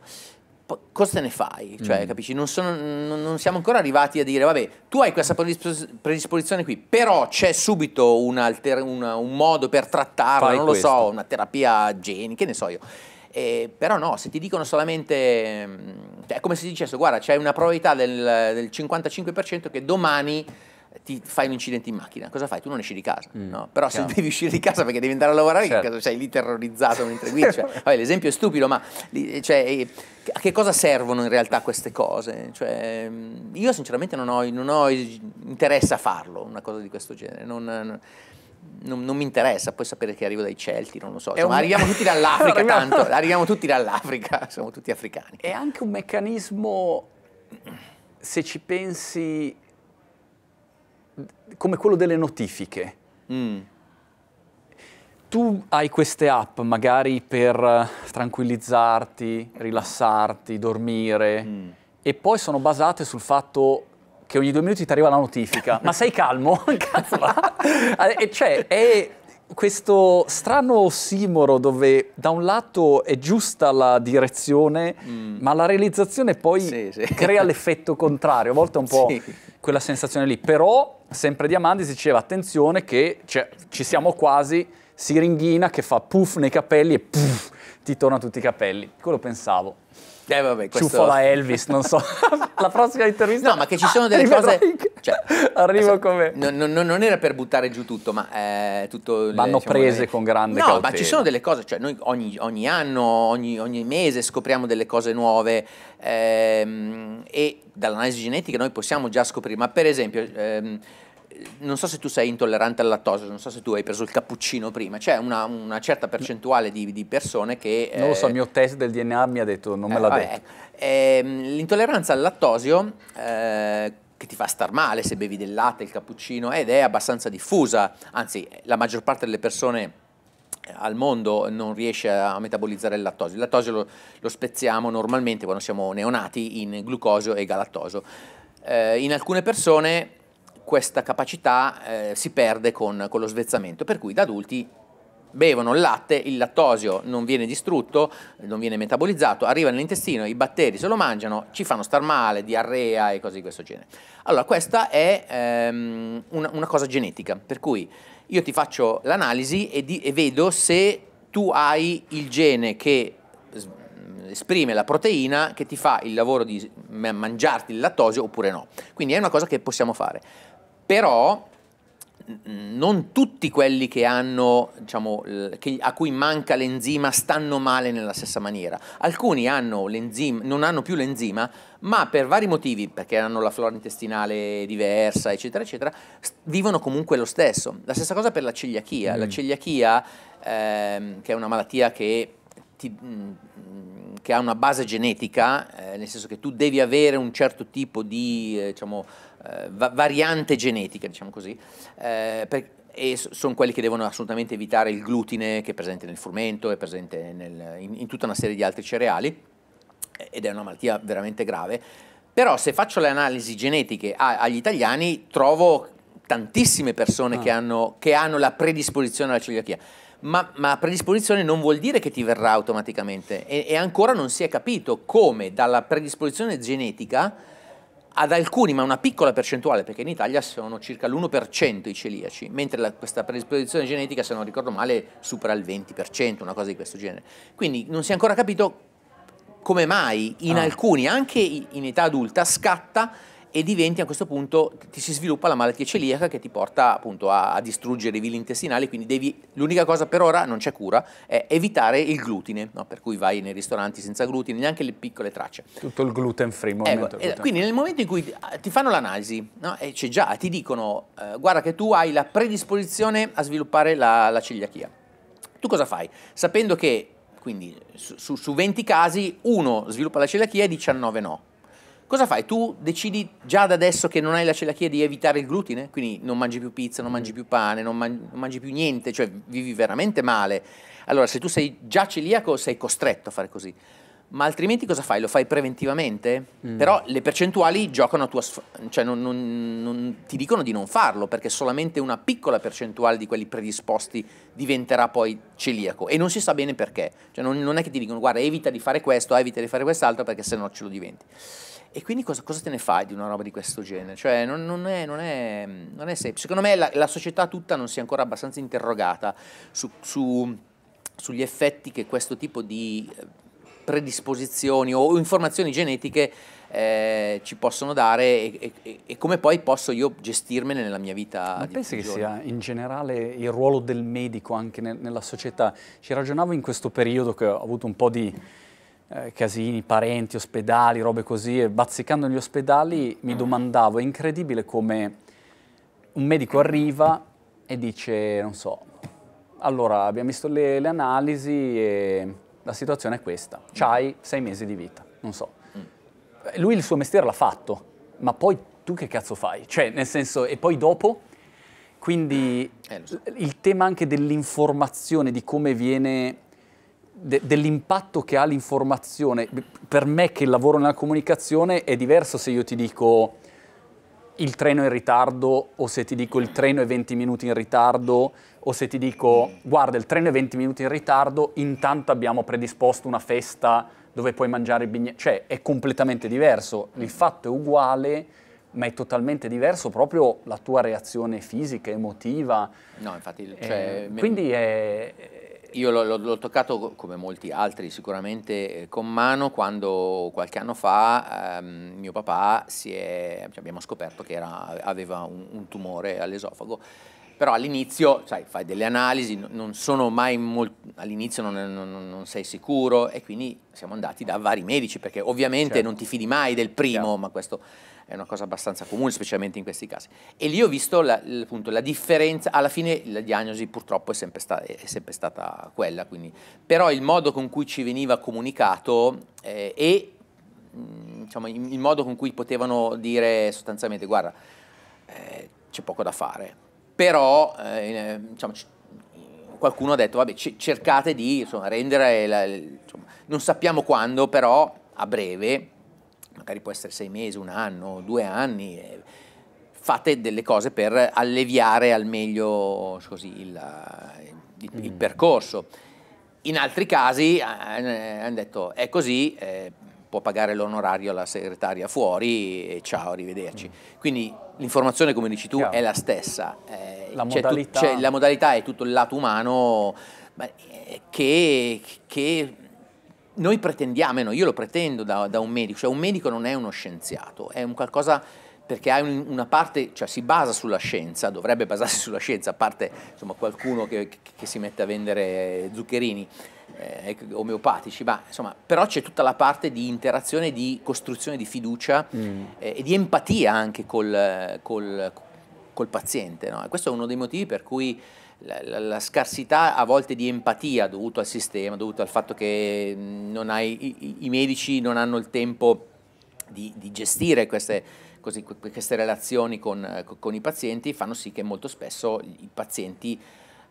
cosa te ne fai? Cioè, mm. capisci? Non, sono, non, non, siamo ancora arrivati a dire, vabbè, tu hai questa predisposizione qui, però c'è subito un, alter, un, un modo per trattarla, fai non questo. lo so, una terapia geni, che ne so io. Eh, però no, se ti dicono solamente, mm, cioè, è come se dicesse, guarda, c'è una probabilità del, del 55% che domani ti fai un incidente in macchina, cosa fai? Tu non esci di casa, mm, no? però chiaro. se devi uscire di casa perché devi andare a lavorare, certo. sei lì terrorizzato mentre guidi. Cioè, vabbè, l'esempio è stupido, ma eh, cioè, eh, a che cosa servono in realtà queste cose? Cioè, mm, io sinceramente non ho, non ho, interesse a farlo, una cosa di questo genere. Non, non, non, non, mi interessa, poi sapere che arrivo dai Celti, non lo so. Insomma, un... arriviamo tutti dall'Africa, tanto, arriviamo tutti dall'Africa, siamo tutti africani. È anche un meccanismo, se ci pensi, come quello delle notifiche. Mm. Tu hai queste app magari per eh, tranquillizzarti, rilassarti, dormire mm. e poi sono basate sul fatto che ogni due minuti ti arriva la notifica. Ma sei calmo? Cazzo, eh, e cioè è questo strano ossimoro dove da un lato è giusta la direzione, mm. ma la realizzazione poi sì, sì. crea l'effetto contrario, a volte è un po' sì. quella sensazione lì. Però sempre Diamandi diceva attenzione che cioè, ci siamo quasi, siringhina che fa puff nei capelli e puff ti torna tutti i capelli. Quello pensavo. Eh vabbè, questo... Ciuffo la Elvis, non so. la prossima intervista... No, ma che ci sono delle ah, cose... Cioè, Arrivo come... No, no, non era per buttare giù tutto, ma eh, tutto... Vanno diciamo, prese le... con grande no, cautela. ma ci sono delle cose, cioè noi ogni, ogni anno, ogni, ogni, mese scopriamo delle cose nuove ehm, e dall'analisi genetica noi possiamo già scoprire, ma per esempio... Ehm, non so se tu sei intollerante al lattosio, non so se tu hai preso il cappuccino prima, c'è una, una certa percentuale di, di, persone che... Non lo so, eh, il mio test del DNA mi ha detto, non eh, me l'ha vabbè, detto. Eh, l'intolleranza al lattosio eh, che ti fa star male se bevi del latte, il cappuccino, ed è abbastanza diffusa, anzi la maggior parte delle persone eh, al mondo non riesce a metabolizzare il lattosio. Il lattosio lo, lo spezziamo normalmente quando siamo neonati in glucosio e galattosio. Eh, in alcune persone questa capacità eh, si perde con, con lo svezzamento, per cui da adulti bevono il latte, il lattosio non viene distrutto, non viene metabolizzato, arriva nell'intestino, i batteri se lo mangiano, ci fanno star male, diarrea e cose di questo genere. Allora, questa è ehm, una, una, cosa genetica, per cui io ti faccio l'analisi e, e vedo se tu hai il gene che esprime la proteina che ti fa il lavoro di mangiarti il lattosio oppure no. Quindi è una cosa che possiamo fare. Però non tutti quelli che hanno, diciamo, che, a cui manca l'enzima stanno male nella stessa maniera. Alcuni hanno non hanno più l'enzima, ma per vari motivi, perché hanno la flora intestinale diversa, eccetera, eccetera, vivono comunque lo stesso. La stessa cosa per la celiachia. Mm. La celiachia, ehm, che è una malattia che ti, mh, mm, che ha una base genetica, eh, nel senso che tu devi avere un certo tipo di eh, diciamo, eh, va variante genetica, diciamo così, eh, per, e sono quelli che devono assolutamente evitare il glutine che è presente nel frumento, è presente nel, in, in tutta una serie di altri cereali eh, ed è una malattia veramente grave. Però se faccio le analisi genetiche agli italiani trovo tantissime persone ah. che, hanno, che hanno la predisposizione alla celiachia ma, ma, predisposizione non vuol dire che ti verrà automaticamente e, e ancora non si è capito come dalla predisposizione genetica ad alcuni, ma una piccola percentuale, perché in Italia sono circa l'1% i celiaci, mentre la, questa predisposizione genetica, se non ricordo male, supera il 20%, una cosa di questo genere. Quindi non si è ancora capito come mai in ah. alcuni, anche in età adulta, scatta e diventi a questo punto, ti si sviluppa la malattia celiaca che ti porta appunto a, a distruggere i vili intestinali, quindi devi, l'unica cosa per ora, non c'è cura, è evitare il glutine, no? per cui vai nei ristoranti senza glutine, neanche le piccole tracce. Tutto il gluten free. Ecco, eh, gluten free. Quindi nel momento in cui ah, ti fanno l'analisi, no? e c'è già, ti dicono eh, guarda che tu hai la predisposizione a sviluppare la, la celiachia. Tu cosa fai? Sapendo che quindi su, su 20 casi uno sviluppa la celiachia e 19 no Cosa fai? Tu decidi già da adesso che non hai la celiachia di evitare il glutine? Quindi non mangi più pizza, non mangi mm. più pane, non, man- non mangi più niente, cioè vivi veramente male. Allora, se tu sei già celiaco, sei costretto a fare così. Ma altrimenti cosa fai? Lo fai preventivamente? Mm. Però le percentuali giocano a tua sf- cioè non, non, non, ti dicono di non farlo perché solamente una piccola percentuale di quelli predisposti diventerà poi celiaco e non si sa bene perché. Cioè non, non è che ti dicono guarda evita di fare questo, evita di fare quest'altro perché se no ce lo diventi. E quindi cosa, cosa, te ne fai di una roba di questo genere? Cioè, non, non, è, non, è, non è, semplice. Secondo me la, la, società tutta non si è ancora abbastanza interrogata su, su, sugli effetti che questo tipo di eh, predisposizioni o informazioni genetiche eh, ci possono dare e, e, e, come poi posso io gestirmene nella mia vita. Ma pensi che sia in generale il ruolo del medico anche nel, nella società? Ci ragionavo in questo periodo che ho avuto un po' di eh, casini, parenti, ospedali, robe così, e bazzicando negli ospedali mi domandavo, è incredibile come un medico arriva e dice, non so, allora abbiamo visto le, le analisi e la situazione è questa, c'hai sei mesi di vita, non so. Lui il suo mestiere l'ha fatto, ma poi tu che cazzo fai? Cioè, nel senso, e poi dopo? Quindi eh, so. il tema anche dell'informazione, di come viene de- dell'impatto che ha l'informazione. Per me che lavoro nella comunicazione è diverso se io ti dico il treno è in ritardo o se ti dico il treno è 20 minuti in ritardo o se ti dico guarda il treno è 20 minuti in ritardo, intanto abbiamo predisposto una festa dove puoi mangiare il bignè. Cioè è completamente diverso, il fatto è uguale ma è totalmente diverso proprio la tua reazione fisica, emotiva. No, infatti... Eh, cioè, eh, quindi è io l'ho, toccato, come molti altri sicuramente, eh, con mano quando qualche anno fa ehm, mio papà si è, cioè abbiamo scoperto che era, aveva un, un tumore all'esofago però all'inizio sai, fai delle analisi, non sono mai molto, all'inizio non, non, non, sei sicuro e quindi siamo andati da vari medici perché ovviamente certo. non ti fidi mai del primo, certo. ma questo è una cosa abbastanza comune, specialmente in questi casi. E lì ho visto la, appunto, la differenza, alla fine la diagnosi purtroppo è sempre, sta, è sempre stata quella, quindi. però il modo con cui ci veniva comunicato eh, e diciamo, il, modo con cui potevano dire sostanzialmente guarda eh, c'è poco da fare però eh, diciamo, qualcuno ha detto, vabbè, cercate di insomma, rendere, la, insomma, non sappiamo quando, però a breve, magari può essere sei mesi, un anno, due anni, eh, fate delle cose per alleviare al meglio così, il, eh, il, mm. il, percorso. In altri casi eh, hanno detto, è così eh, può pagare l'onorario alla segretaria fuori e ciao, arrivederci. Mm. Quindi l'informazione, come dici tu, Chiaro. è la stessa. Eh, la, modalità... Tu, la, modalità... è tutto il lato umano ma, eh, che, che noi pretendiamo, meno io lo pretendo da, da, un medico, cioè un medico non è uno scienziato, è un qualcosa perché ha un, una parte, cioè si basa sulla scienza, dovrebbe basarsi sulla scienza, a parte insomma, qualcuno che, che si mette a vendere zuccherini, eh, omeopatici, ma insomma, però c'è tutta la parte di interazione, di costruzione di fiducia mm. eh, e di empatia anche col, col, col paziente. No? questo è uno dei motivi per cui la, la, la, scarsità a volte di empatia dovuta al sistema, dovuta al fatto che hai, i, i, medici non hanno il tempo di, di gestire queste, così, queste relazioni con, con i pazienti, fanno sì che molto spesso i pazienti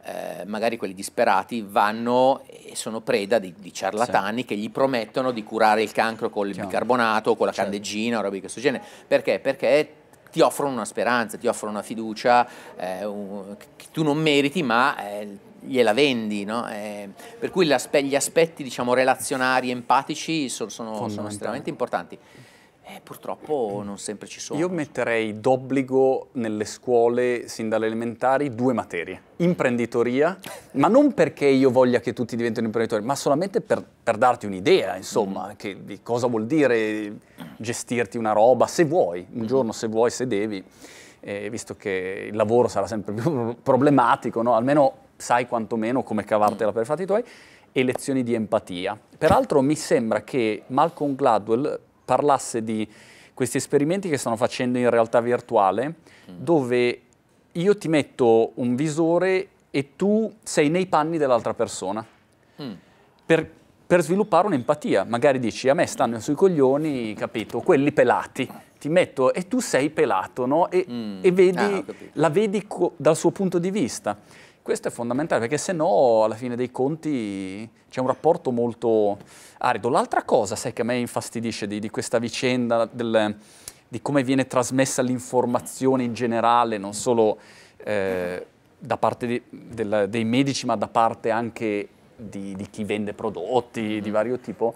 eh, magari quelli disperati vanno e sono preda di, di ciarlatani sì. che gli promettono di curare il cancro col Chiaro. bicarbonato, con la certo. candeggina o roba di questo genere. Perché? Perché ti offrono una speranza, ti offrono una fiducia eh, un, che tu non meriti ma eh, gliela vendi. No? Eh, per cui gli aspetti diciamo, relazionari, empatici sono, sono, sono estremamente importanti. Eh, purtroppo non sempre ci sono. Io metterei d'obbligo nelle scuole, sin dalle elementari, due materie. Imprenditoria, ma non perché io voglia che tutti diventino imprenditori, ma solamente per, per darti un'idea, insomma, mm. che, di cosa vuol dire gestirti una roba, se vuoi, un mm-hmm. giorno se vuoi, se devi, eh, visto che il lavoro sarà sempre più problematico, no? almeno sai quantomeno come cavartela per i fatti tuoi, e lezioni di empatia. Peraltro mi sembra che Malcolm Gladwell parlasse di questi esperimenti che stanno facendo in realtà virtuale, mm. dove io ti metto un visore e tu sei nei panni dell'altra persona. Mm. Per, per sviluppare un'empatia. Magari dici a me stanno sui coglioni, capito, quelli pelati. Ti metto e tu sei pelato, no? E, mm. e vedi, ah, la vedi dal suo punto di vista. Questo è fondamentale perché se no alla fine dei conti c'è un rapporto molto arido. L'altra cosa, sai, che a me infastidisce di, di questa vicenda, del, di come viene trasmessa l'informazione in generale, non solo eh, da parte di, del, dei medici, ma da parte anche di, di, chi vende prodotti di mm-hmm. vario tipo,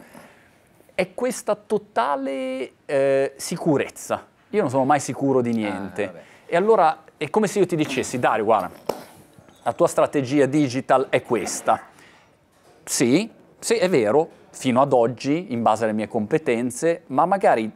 è questa totale eh, sicurezza. Io non sono mai sicuro di ah, niente. Ah, e allora è come se io ti dicessi, Dario, guarda, la tua strategia digital è questa. Sì, sì, è vero, fino ad oggi, in base alle mie competenze, ma magari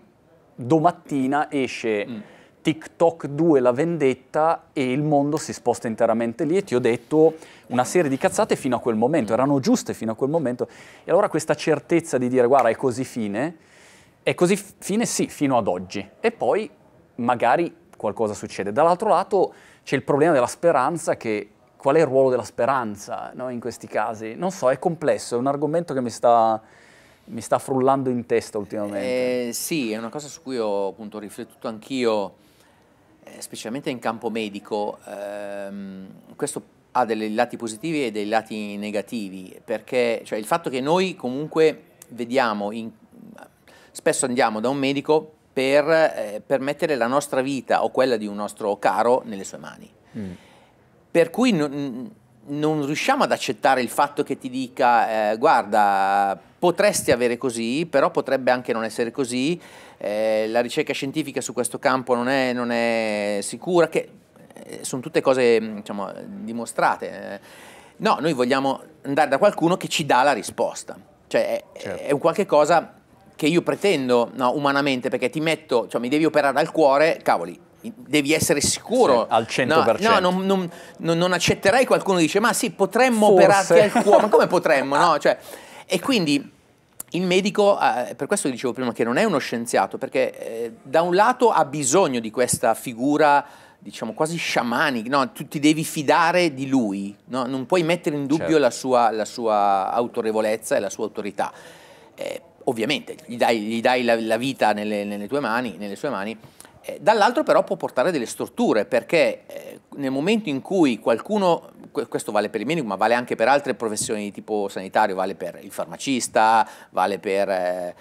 domattina esce mm. TikTok 2 la vendetta e il mondo si sposta interamente lì e ti ho detto una serie di cazzate fino a quel momento, erano giuste fino a quel momento. E allora questa certezza di dire guarda è così fine, è così fine sì fino ad oggi e poi magari qualcosa succede. Dall'altro lato c'è il problema della speranza che qual è il ruolo della speranza no, in questi casi? Non so, è complesso, è un argomento che mi sta, mi sta frullando in testa ultimamente. Eh, sì, è una cosa su cui ho appunto riflettuto anch'io, eh, specialmente in campo medico. Ehm, questo ha dei lati positivi e dei lati negativi, perché cioè, il fatto che noi comunque vediamo, in, spesso andiamo da un medico per eh, permettere la nostra vita o quella di un nostro caro nelle sue mani. Mm per cui non, non riusciamo ad accettare il fatto che ti dica eh, guarda potresti avere così però potrebbe anche non essere così eh, la ricerca scientifica su questo campo non è, non è sicura che eh, sono tutte cose diciamo, dimostrate eh. no noi vogliamo andare da qualcuno che ci dà la risposta cioè è, certo. è un qualche cosa che io pretendo no, umanamente perché ti metto cioè mi devi operare al cuore cavoli devi essere sicuro. Sì, al 100%. No, no non, non, non, non, accetterai qualcuno che dice ma sì, potremmo Forse. operarti al cuore, ma come potremmo? No? Cioè, e quindi il medico, eh, per questo dicevo prima che non è uno scienziato, perché eh, da un lato ha bisogno di questa figura diciamo quasi sciamanica, no? tu ti devi fidare di lui, no? non puoi mettere in dubbio certo. la, sua, la, sua, autorevolezza e la sua autorità. Eh, ovviamente gli dai, gli dai la, la, vita nelle, nelle, tue mani, nelle sue mani, eh, dall'altro però può portare delle strutture perché eh, nel momento in cui qualcuno, questo vale per il medico ma vale anche per altre professioni di tipo sanitario, vale per il farmacista, vale per eh,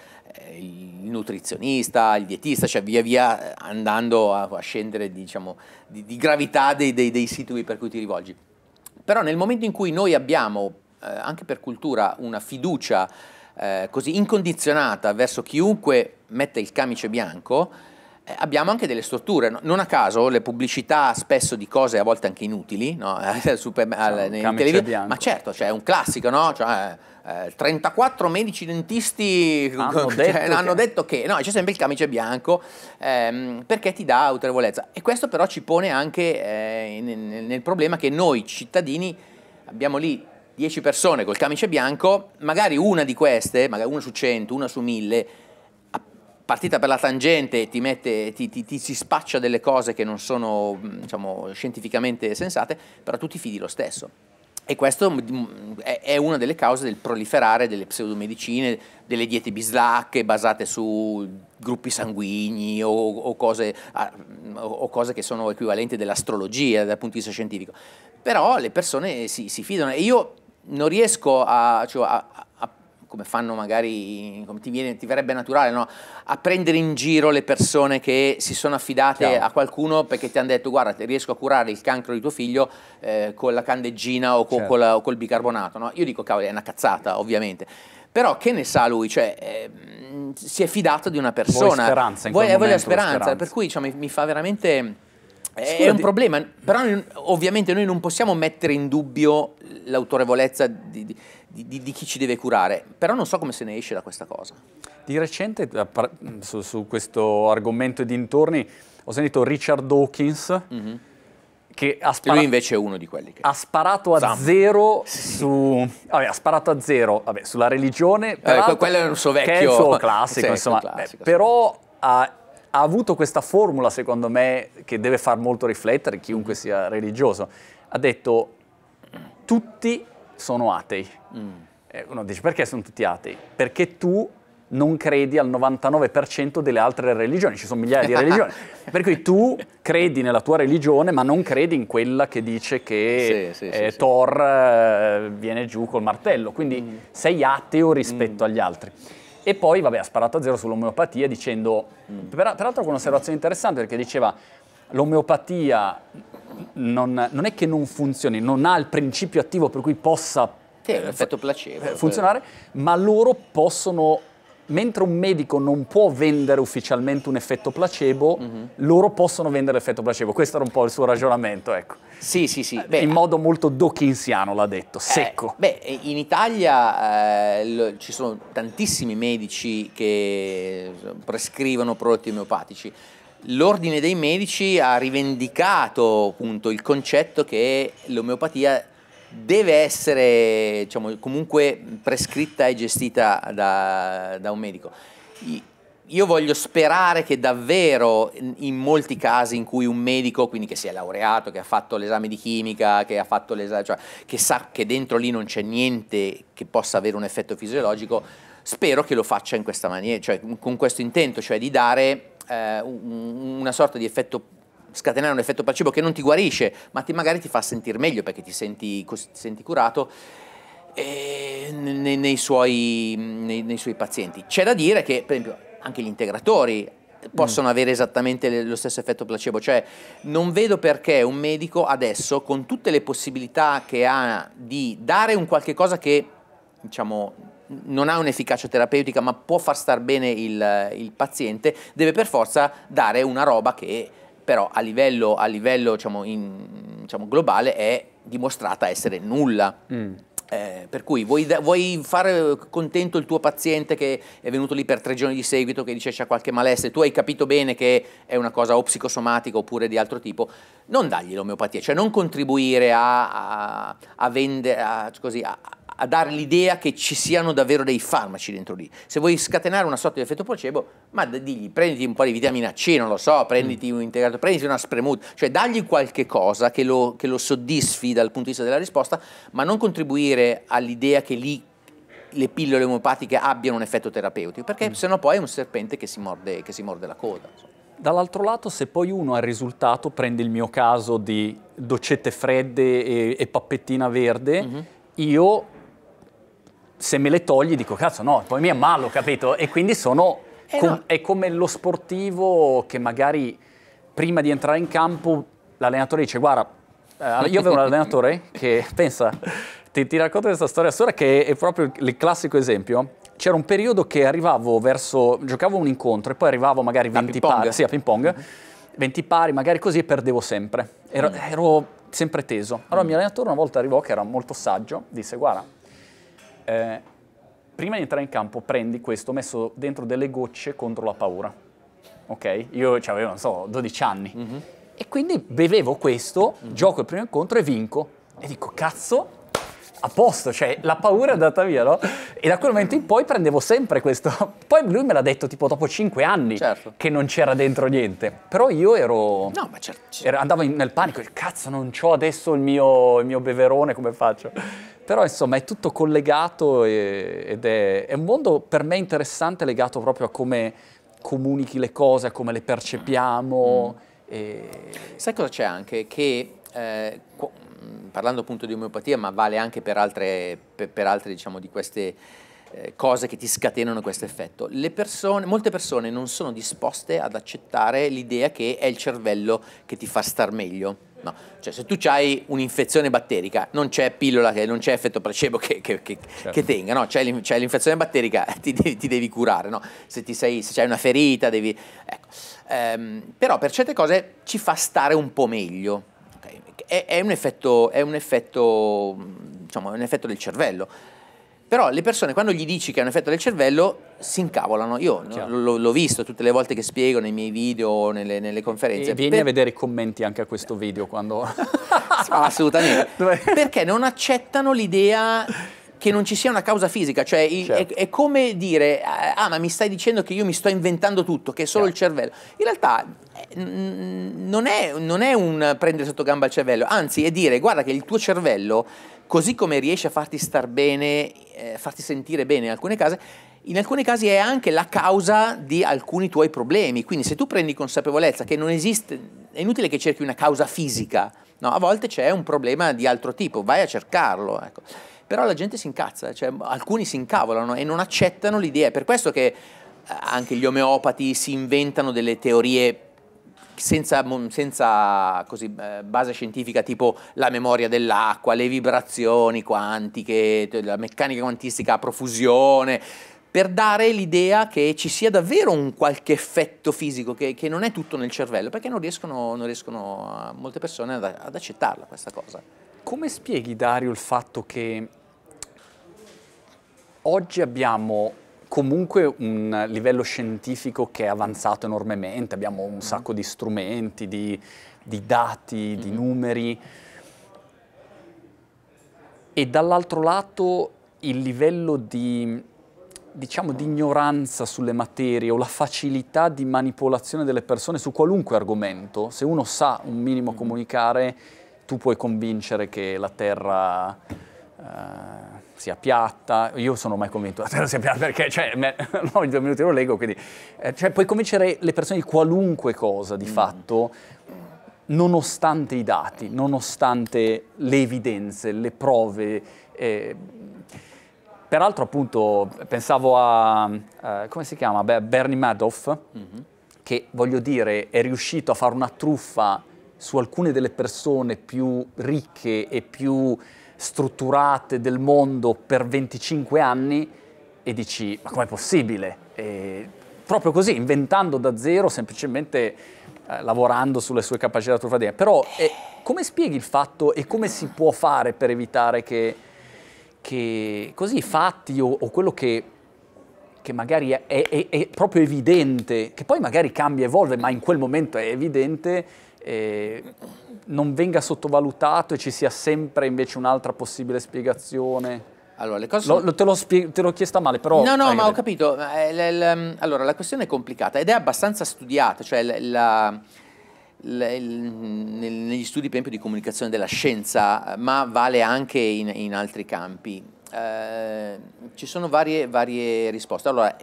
il nutrizionista, il dietista, cioè via via andando a, scendere diciamo, di, di, gravità dei, dei, dei siti per cui ti rivolgi. Però nel momento in cui noi abbiamo, anche per cultura, una fiducia così incondizionata verso chiunque mette il camice bianco, eh, abbiamo anche delle strutture, no? non a caso le pubblicità spesso di cose a volte anche inutili, no? Super, al, ma certo, cioè, è un classico, no? Cioè, eh, 34 medici dentisti hanno, cioè, detto, cioè, che... detto che no, c'è sempre il camice bianco ehm, perché ti dà autorevolezza e questo però ci pone anche eh, nel, nel problema che noi cittadini abbiamo lì 10 persone col camice bianco, magari una di queste, magari una su 100, una su 1000 partita per la tangente ti, mette, ti, ti, ti, si spaccia delle cose che non sono mm, diciamo, scientificamente sensate, però tu ti fidi lo stesso. E questo mm, mm, è una delle cause del proliferare delle pseudomedicine, delle diete bislacche basate su gruppi sanguigni o, o, cose, o cose, che sono equivalenti dell'astrologia dal punto di vista scientifico. Però le persone si, si fidano e io non riesco a, cioè, a come fanno magari, come ti, viene, ti verrebbe naturale, no? a prendere in giro le persone che si sono affidate Chiaro. a qualcuno perché ti hanno detto guarda riesco a curare il cancro di tuo figlio eh, con la candeggina o, certo. con, certo. col, o col, bicarbonato. No? Io dico cavolo è una cazzata ovviamente. Però che ne sa lui? Cioè, eh, si è fidato di una persona. Vuoi speranza in quel vuoi, momento, speranza, speranza, Per cui diciamo, mi, mi fa veramente... Eh, Scusate. È un problema, però ovviamente noi non possiamo mettere in dubbio l'autorevolezza di, di, di, di, di chi ci deve curare, però non so come se ne esce da questa cosa. Di recente, eh, mm, su, su questo argomento e dintorni, ho sentito Richard Dawkins, mm -hmm. che ha sparato... Lui invece è uno di quelli che... Ha sparato a Zamp. zero su... Vabbè, ha sparato a zero, vabbè, sulla religione, eh, quello è il suo vecchio... Che è il suo classico, sì, insomma. Classico, Beh, però ha ha avuto questa formula, secondo me, che deve far molto riflettere chiunque mm-hmm. sia religioso. Ha detto tutti sono atei. Mm. Eh, uno dice perché sono tutti atei? Perché tu non credi al 99% delle altre religioni, ci sono migliaia di religioni. per cui tu credi nella tua religione, ma non credi in quella che dice che sì, sì, eh, sì, Thor eh, viene giù col martello, quindi mm. sei ateo rispetto mm. agli altri. E poi, vabbè, ha sparato a zero sull'omeopatia dicendo, mm. per, peraltro con un'osservazione interessante perché diceva l'omeopatia non, non, è che non funzioni, non ha il principio attivo per cui possa sì, placebo, eh, funzionare, però. ma loro possono mentre un medico non può vendere ufficialmente un effetto placebo, mm-hmm. loro possono vendere l'effetto placebo. Questo era un po' il suo ragionamento, ecco. Sì, sì, sì. Beh, in modo molto dokinsiano l'ha detto, eh, secco. Eh, beh, in Italia eh, lo, ci sono tantissimi medici che eh, prescrivono prodotti omeopatici l'ordine dei medici ha rivendicato appunto il concetto che l'omeopatia deve essere diciamo, comunque prescritta e gestita da, da un medico. Io voglio sperare che davvero in molti casi in cui un medico, quindi che si è laureato, che ha fatto l'esame di chimica, che, cioè, che sa che dentro lì non c'è niente che possa avere un effetto fisiologico, spero che lo faccia in questa maniera, cioè con questo intento, cioè di dare eh, una sorta di effetto scatenare un effetto placebo che non ti guarisce, ma ti magari ti fa sentire meglio perché ti senti, ti senti curato eh, nei, nei, suoi, nei, nei, suoi, pazienti. C'è da dire che, per esempio, anche gli integratori possono mm. avere esattamente lo stesso effetto placebo, cioè non vedo perché un medico adesso, con tutte le possibilità che ha di dare un qualche cosa che, diciamo, non ha un'efficacia terapeutica ma può far star bene il, il, paziente, deve per forza dare una roba che però a livello, a livello diciamo, in, diciamo, globale è dimostrata essere nulla. Mm. Eh, per cui vuoi, vuoi, fare contento il tuo paziente che è venuto lì per tre giorni di seguito, che dice c'è qualche malessere, tu hai capito bene che è una cosa o psicosomatica oppure di altro tipo, non dagli l'omeopatia, cioè non contribuire a, a, a vendere, a, così, a a dare l'idea che ci siano davvero dei farmaci dentro lì. Se vuoi scatenare una sorta di effetto placebo, ma digli prenditi un po' di vitamina C, non lo so, prenditi un integrato, prenditi una spremuta, cioè dagli qualche cosa che lo, che lo soddisfi dal punto di vista della risposta, ma non contribuire all'idea che lì le pillole omeopatiche abbiano un effetto terapeutico, perché mm. sennò poi è un serpente che si morde, che si morde la coda. Insomma. Dall'altro lato, se poi uno ha risultato prende il mio caso di docette fredde e, e pappettina verde, mm -hmm. io se me le togli dico cazzo no, poi mi ammalo, capito? E quindi sono... Eh com- no. È come lo sportivo che magari prima di entrare in campo l'allenatore dice guarda, eh, io avevo un allenatore che, pensa, ti, ti racconto questa storia, storia che è proprio il classico esempio. C'era un periodo che arrivavo verso, giocavo un incontro e poi arrivavo magari 20 pari, sì, a ping pong, mm-hmm. 20 pari, magari così e perdevo sempre. Ero, mm. ero sempre teso. Allora mm. il mio allenatore una volta arrivò che era molto saggio, disse guarda, eh, prima di entrare in campo prendi questo, messo dentro delle gocce contro la paura. Ok? Io cioè, avevo, non so, 12 anni. Mm -hmm. E quindi bevevo questo, mm -hmm. gioco il primo incontro e vinco. E dico, cazzo, a posto, cioè la paura è andata via, no? E da quel momento in poi prendevo sempre questo. Poi lui me l'ha detto tipo dopo 5 anni certo. che non c'era dentro niente. Però io ero... No, ma certo. Ero, andavo in, nel panico, cazzo non ho adesso il mio, il mio beverone, come faccio? Però insomma è tutto collegato e, ed è, è, un mondo per me interessante legato proprio a come comunichi le cose, a come le percepiamo. Mm. E... Sai cosa c'è anche? Che eh, mm, parlando appunto di omeopatia, ma vale anche per altre, per, per altre diciamo, di queste eh, cose che ti scatenano questo effetto. Persone, molte persone non sono disposte ad accettare l'idea che è il cervello che ti fa star meglio. No. Cioè, se tu hai un'infezione batterica, non c'è pillola, non c'è effetto placebo che, che, che, certo. che tenga, no? c'è, l'infezione batterica, ti devi, ti devi curare, no? se, sei, se c'è una ferita, devi... Ecco. Ehm, però per certe cose ci fa stare un po' meglio. Okay? È, è, un effetto, è un effetto, diciamo, è un effetto del cervello però le persone quando gli dici che è un effetto del cervello si incavolano. Io no, l'ho visto tutte le volte che spiego nei miei video, nelle, nelle conferenze. E vieni per... a vedere i commenti anche a questo video quando... Assolutamente. Perché non accettano l'idea che non ci sia una causa fisica, cioè certo. è, è, come dire, ah, ah ma mi stai dicendo che io mi sto inventando tutto, che è solo certo. il cervello. In realtà eh, non è, non è un prendere sotto gamba il cervello, anzi è dire, guarda che il tuo cervello così come riesce a farti star bene, eh, farti sentire bene in alcune case, in alcuni casi è anche la causa di alcuni tuoi problemi. Quindi se tu prendi consapevolezza che non esiste, è inutile che cerchi una causa fisica, no? a volte c'è un problema di altro tipo, vai a cercarlo. Ecco. Però la gente si incazza, cioè, alcuni si incavolano e non accettano l'idea. È per questo che eh, anche gli omeopati si inventano delle teorie senza, mm, senza così, eh, base scientifica tipo la memoria dell'acqua, le vibrazioni quantiche, la meccanica quantistica a profusione, per dare l'idea che ci sia davvero un qualche effetto fisico, che, che non è tutto nel cervello, perché non riescono, non riescono eh, molte persone ad, ad accettarla questa cosa. Come spieghi Dario il fatto che oggi abbiamo comunque un livello scientifico che è avanzato enormemente, abbiamo un mm-hmm. sacco di strumenti, di, di dati, di mm-hmm. numeri e dall'altro lato il livello di, diciamo, di ignoranza sulle materie o la facilità di manipolazione delle persone su qualunque argomento, se uno sa un minimo mm-hmm. comunicare tu puoi convincere che la Terra... Uh, sia piatta, io sono mai convinto che la Terra sia piatta perché cioè, me, no, due minuti lo leggo, quindi eh, cioè, puoi convincere le persone di qualunque cosa di mm. fatto nonostante i dati, nonostante le evidenze, le prove. Eh, peraltro appunto pensavo a, eh, come si chiama, Beh, Bernie Madoff, mm -hmm. che voglio dire è riuscito a fare una truffa su alcune delle persone più ricche e più strutturate del mondo per 25 anni e dici ma com'è possibile? E proprio così, inventando da zero, semplicemente eh, lavorando sulle sue capacità truffaldine. Però eh, come spieghi il fatto e come si può fare per evitare che, che così fatti o, o quello che che magari è, è, è, proprio evidente, che poi magari cambia, e evolve, ma in quel momento è evidente, eh, non venga sottovalutato e ci sia sempre invece un'altra possibile spiegazione? Allora, le cose... Lo, lo, te, l'ho spie... chiesta male, però... No, no, ma ho capito. Eh, ehm, allora, la questione è complicata ed è abbastanza studiata, cioè la, la, il, negli studi, per esempio, di comunicazione della scienza, ma vale anche in, in altri campi. Eh, ci sono varie, varie risposte. Allora,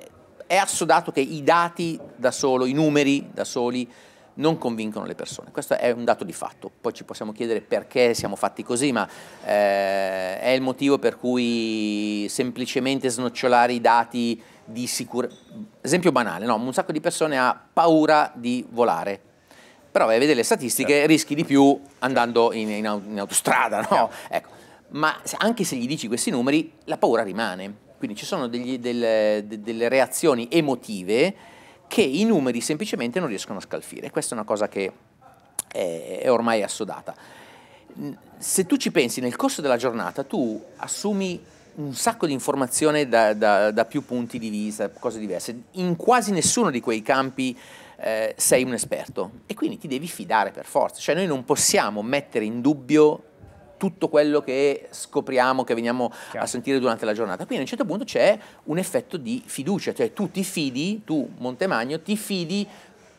è assodato che i dati da solo, i numeri da soli, non convincono le persone. Questo è un dato di fatto. Poi ci possiamo chiedere perché siamo fatti così, ma eh, è il motivo per cui semplicemente snocciolare i dati di sicurezza. Esempio banale, no? un sacco di persone ha paura di volare. Però vai eh, a vedere le statistiche, certo. rischi di più certo. andando in, in, in autostrada, no? Certo. Ecco. Ma anche se gli dici questi numeri, la paura rimane. Quindi ci sono degli, del, de, delle reazioni emotive che i numeri semplicemente non riescono a scalfire. Questa è una cosa che eh, è, ormai assodata. Se tu ci pensi, nel corso della giornata tu assumi un sacco di informazione da, da, da, più punti di vista, cose diverse. In quasi nessuno di quei campi eh, sei un esperto e quindi ti devi fidare per forza. Cioè noi non possiamo mettere in dubbio tutto quello che scopriamo, che veniamo Chiaro. a sentire durante la giornata. Quindi a un certo punto c'è un effetto di fiducia, cioè tu ti fidi, tu Montemagno, ti fidi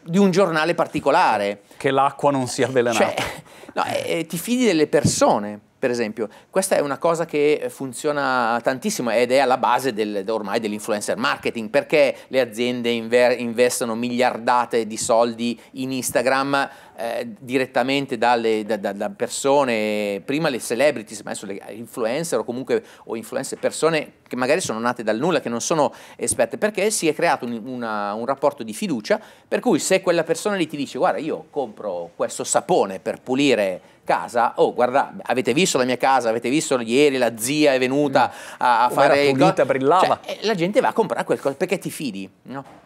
di un giornale particolare. Che l'acqua non sia avvelenata. Cioè, no, eh, eh, ti fidi delle persone per esempio. Questa è una cosa che eh, funziona tantissimo ed è alla base del, ormai dell'influencer marketing, perché le aziende investono miliardate di soldi in Instagram eh, direttamente dalle, da, da, persone, prima le celebrities, ma adesso le influencer o comunque o influencer persone che magari sono nate dal nulla, che non sono esperte, perché si è creato un, una, un rapporto di fiducia, per cui se quella persona lì ti dice guarda io compro questo sapone per pulire casa, oh guarda, avete visto la mia casa, avete visto ieri la zia è venuta mm. a, a fare... Pulita, brillava. Cioè, eh, la gente va a comprare quel qualcosa perché ti fidi, no?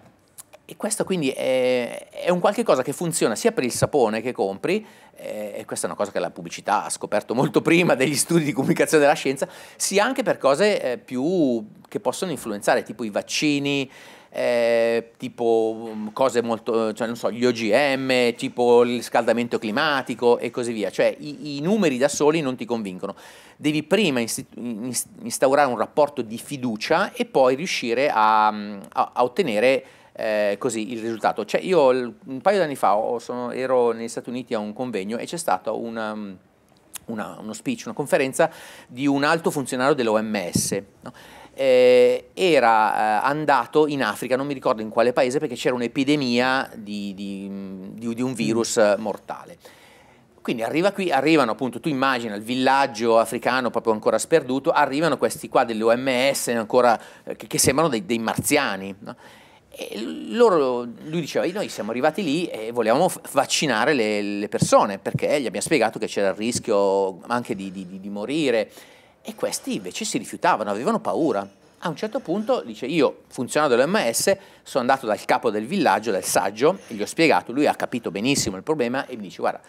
E questo quindi è, è, un qualche cosa che funziona sia per il sapone che compri, eh, e questa è una cosa che la pubblicità ha scoperto molto prima degli studi di comunicazione della scienza, sia anche per cose eh, più che possono influenzare, tipo i vaccini, eh, tipo mm, cose molto, cioè non so, gli OGM, tipo il riscaldamento climatico e così via. Cioè i, i numeri da soli non ti convincono. Devi prima instaurare un rapporto di fiducia e poi riuscire a, mm, a, a ottenere eh, così il risultato. Cioè io un paio di anni fa sono, ero negli Stati Uniti a un convegno e c'è stato una... Una, uno speech, una conferenza di un alto funzionario dell'OMS. No? eh, era eh, andato in Africa, non mi ricordo in quale paese, perché c'era un'epidemia di, di, di, di un virus mortale. Quindi arriva qui, arrivano appunto, tu immagina il villaggio africano proprio ancora sperduto, arrivano questi qua dell'OMS ancora, eh, che, che sembrano dei, dei marziani. No? Loro, lui diceva, noi siamo arrivati lì e volevamo vaccinare le, le persone perché gli abbiamo spiegato che c'era il rischio anche di, di, di morire e questi invece si rifiutavano, avevano paura. A un certo punto dice io, funzionario dell'OMS, sono andato dal capo del villaggio, del saggio, e gli ho spiegato, lui ha capito benissimo il problema e mi dice guarda,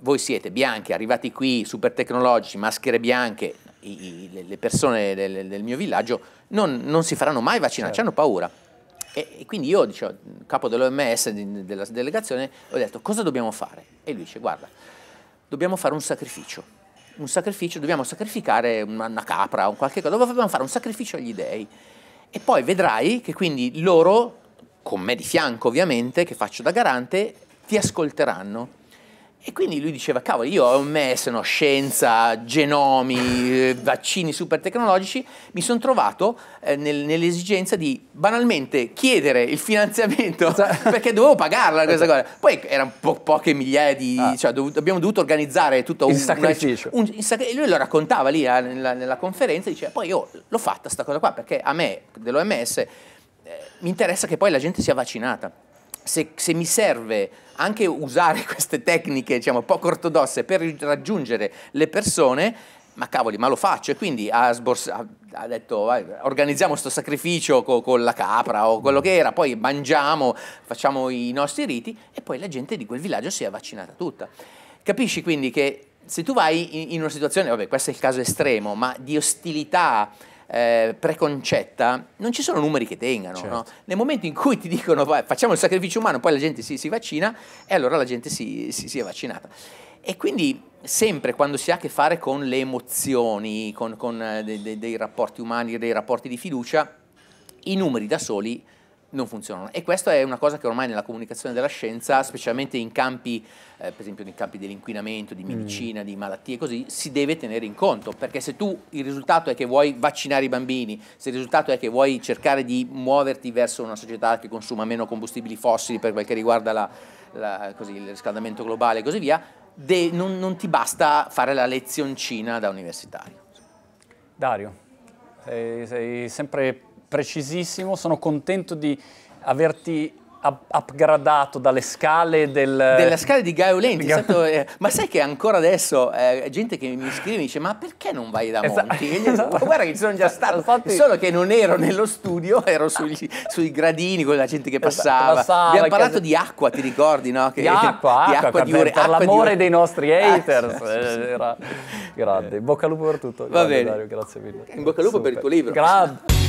voi siete bianchi, arrivati qui, super tecnologici, maschere bianche, i, i, le persone del, del, mio villaggio non, non si faranno mai vaccinare, certo. hanno paura. E, e, quindi io, dicevo, capo dell'OMS, della delegazione, ho detto cosa dobbiamo fare? E lui dice guarda, dobbiamo fare un sacrificio un sacrificio, dobbiamo sacrificare una, una capra o qualche cosa, dobbiamo fare un sacrificio agli dei. E poi vedrai che quindi loro, con me di fianco ovviamente, che faccio da garante, ti ascolteranno. E quindi lui diceva, cavolo, io ho messo no, scienza, genomi, eh, vaccini super tecnologici, mi sono trovato eh, nel, nell'esigenza di banalmente chiedere il finanziamento perché dovevo pagarla questa esatto. cosa. Poi erano po poche migliaia di... Ah. Cioè, dov abbiamo dovuto organizzare tutto il un sacrificio. Un, un sac lui lo raccontava lì eh, nella, nella, conferenza, diceva, poi io l'ho fatta sta cosa qua perché a me dell'OMS eh, mi interessa che poi la gente sia vaccinata se, se mi serve anche usare queste tecniche diciamo, poco ortodosse per raggiungere le persone, ma cavoli, ma lo faccio. E quindi ha, ha detto, vai, organizziamo questo sacrificio co con la capra o quello che era, poi mangiamo, facciamo i nostri riti e poi la gente di quel villaggio si è vaccinata tutta. Capisci quindi che se tu vai in, in una situazione, vabbè questo è il caso estremo, ma di ostilità, eh, preconcetta, non ci sono numeri che tengano. Certo. No? Nel momento in cui ti dicono vai, facciamo il sacrificio umano, poi la gente si, si vaccina e allora la gente si, si, si è vaccinata. E quindi sempre quando si ha a che fare con le emozioni, con, con eh, dei, dei rapporti umani, dei rapporti di fiducia, i numeri da soli non funzionano. E questa è una cosa che ormai nella comunicazione della scienza, specialmente in campi, eh, per esempio, in campi dell'inquinamento, di mm. medicina, mm. di malattie e così, si deve tenere in conto, perché se tu il risultato è che vuoi vaccinare i bambini, se il risultato è che vuoi cercare di muoverti verso una società che consuma meno combustibili fossili per quel che riguarda la, la, così, il riscaldamento globale e così via, de, non, non ti basta fare la lezioncina da universitario. Dario, sei, sei sempre precisissimo, sono contento di averti upgradato dalle scale del... Della scala di Gaio Lenti, Ga... stato, certo, eh, ma sai che ancora adesso eh, gente che mi scrive mi dice ma perché non vai da Monti? Esatto. Esatto. Guarda che ci sono già esatto. stato, Infatti... solo che non ero nello studio, ero sugli, sui gradini con la gente che esatto, passava. passava Abbiamo parlato che... di acqua, ti ricordi? No? Che, di acqua, di acqua, acqua di ore, per l'amore dei nostri ah, haters. Ah, sì, eh, sì. Era... Grande, in bocca al lupo per tutto. Va grazie, bene. Dario, grazie mille. In bocca al lupo Super. per il tuo libro. Grazie.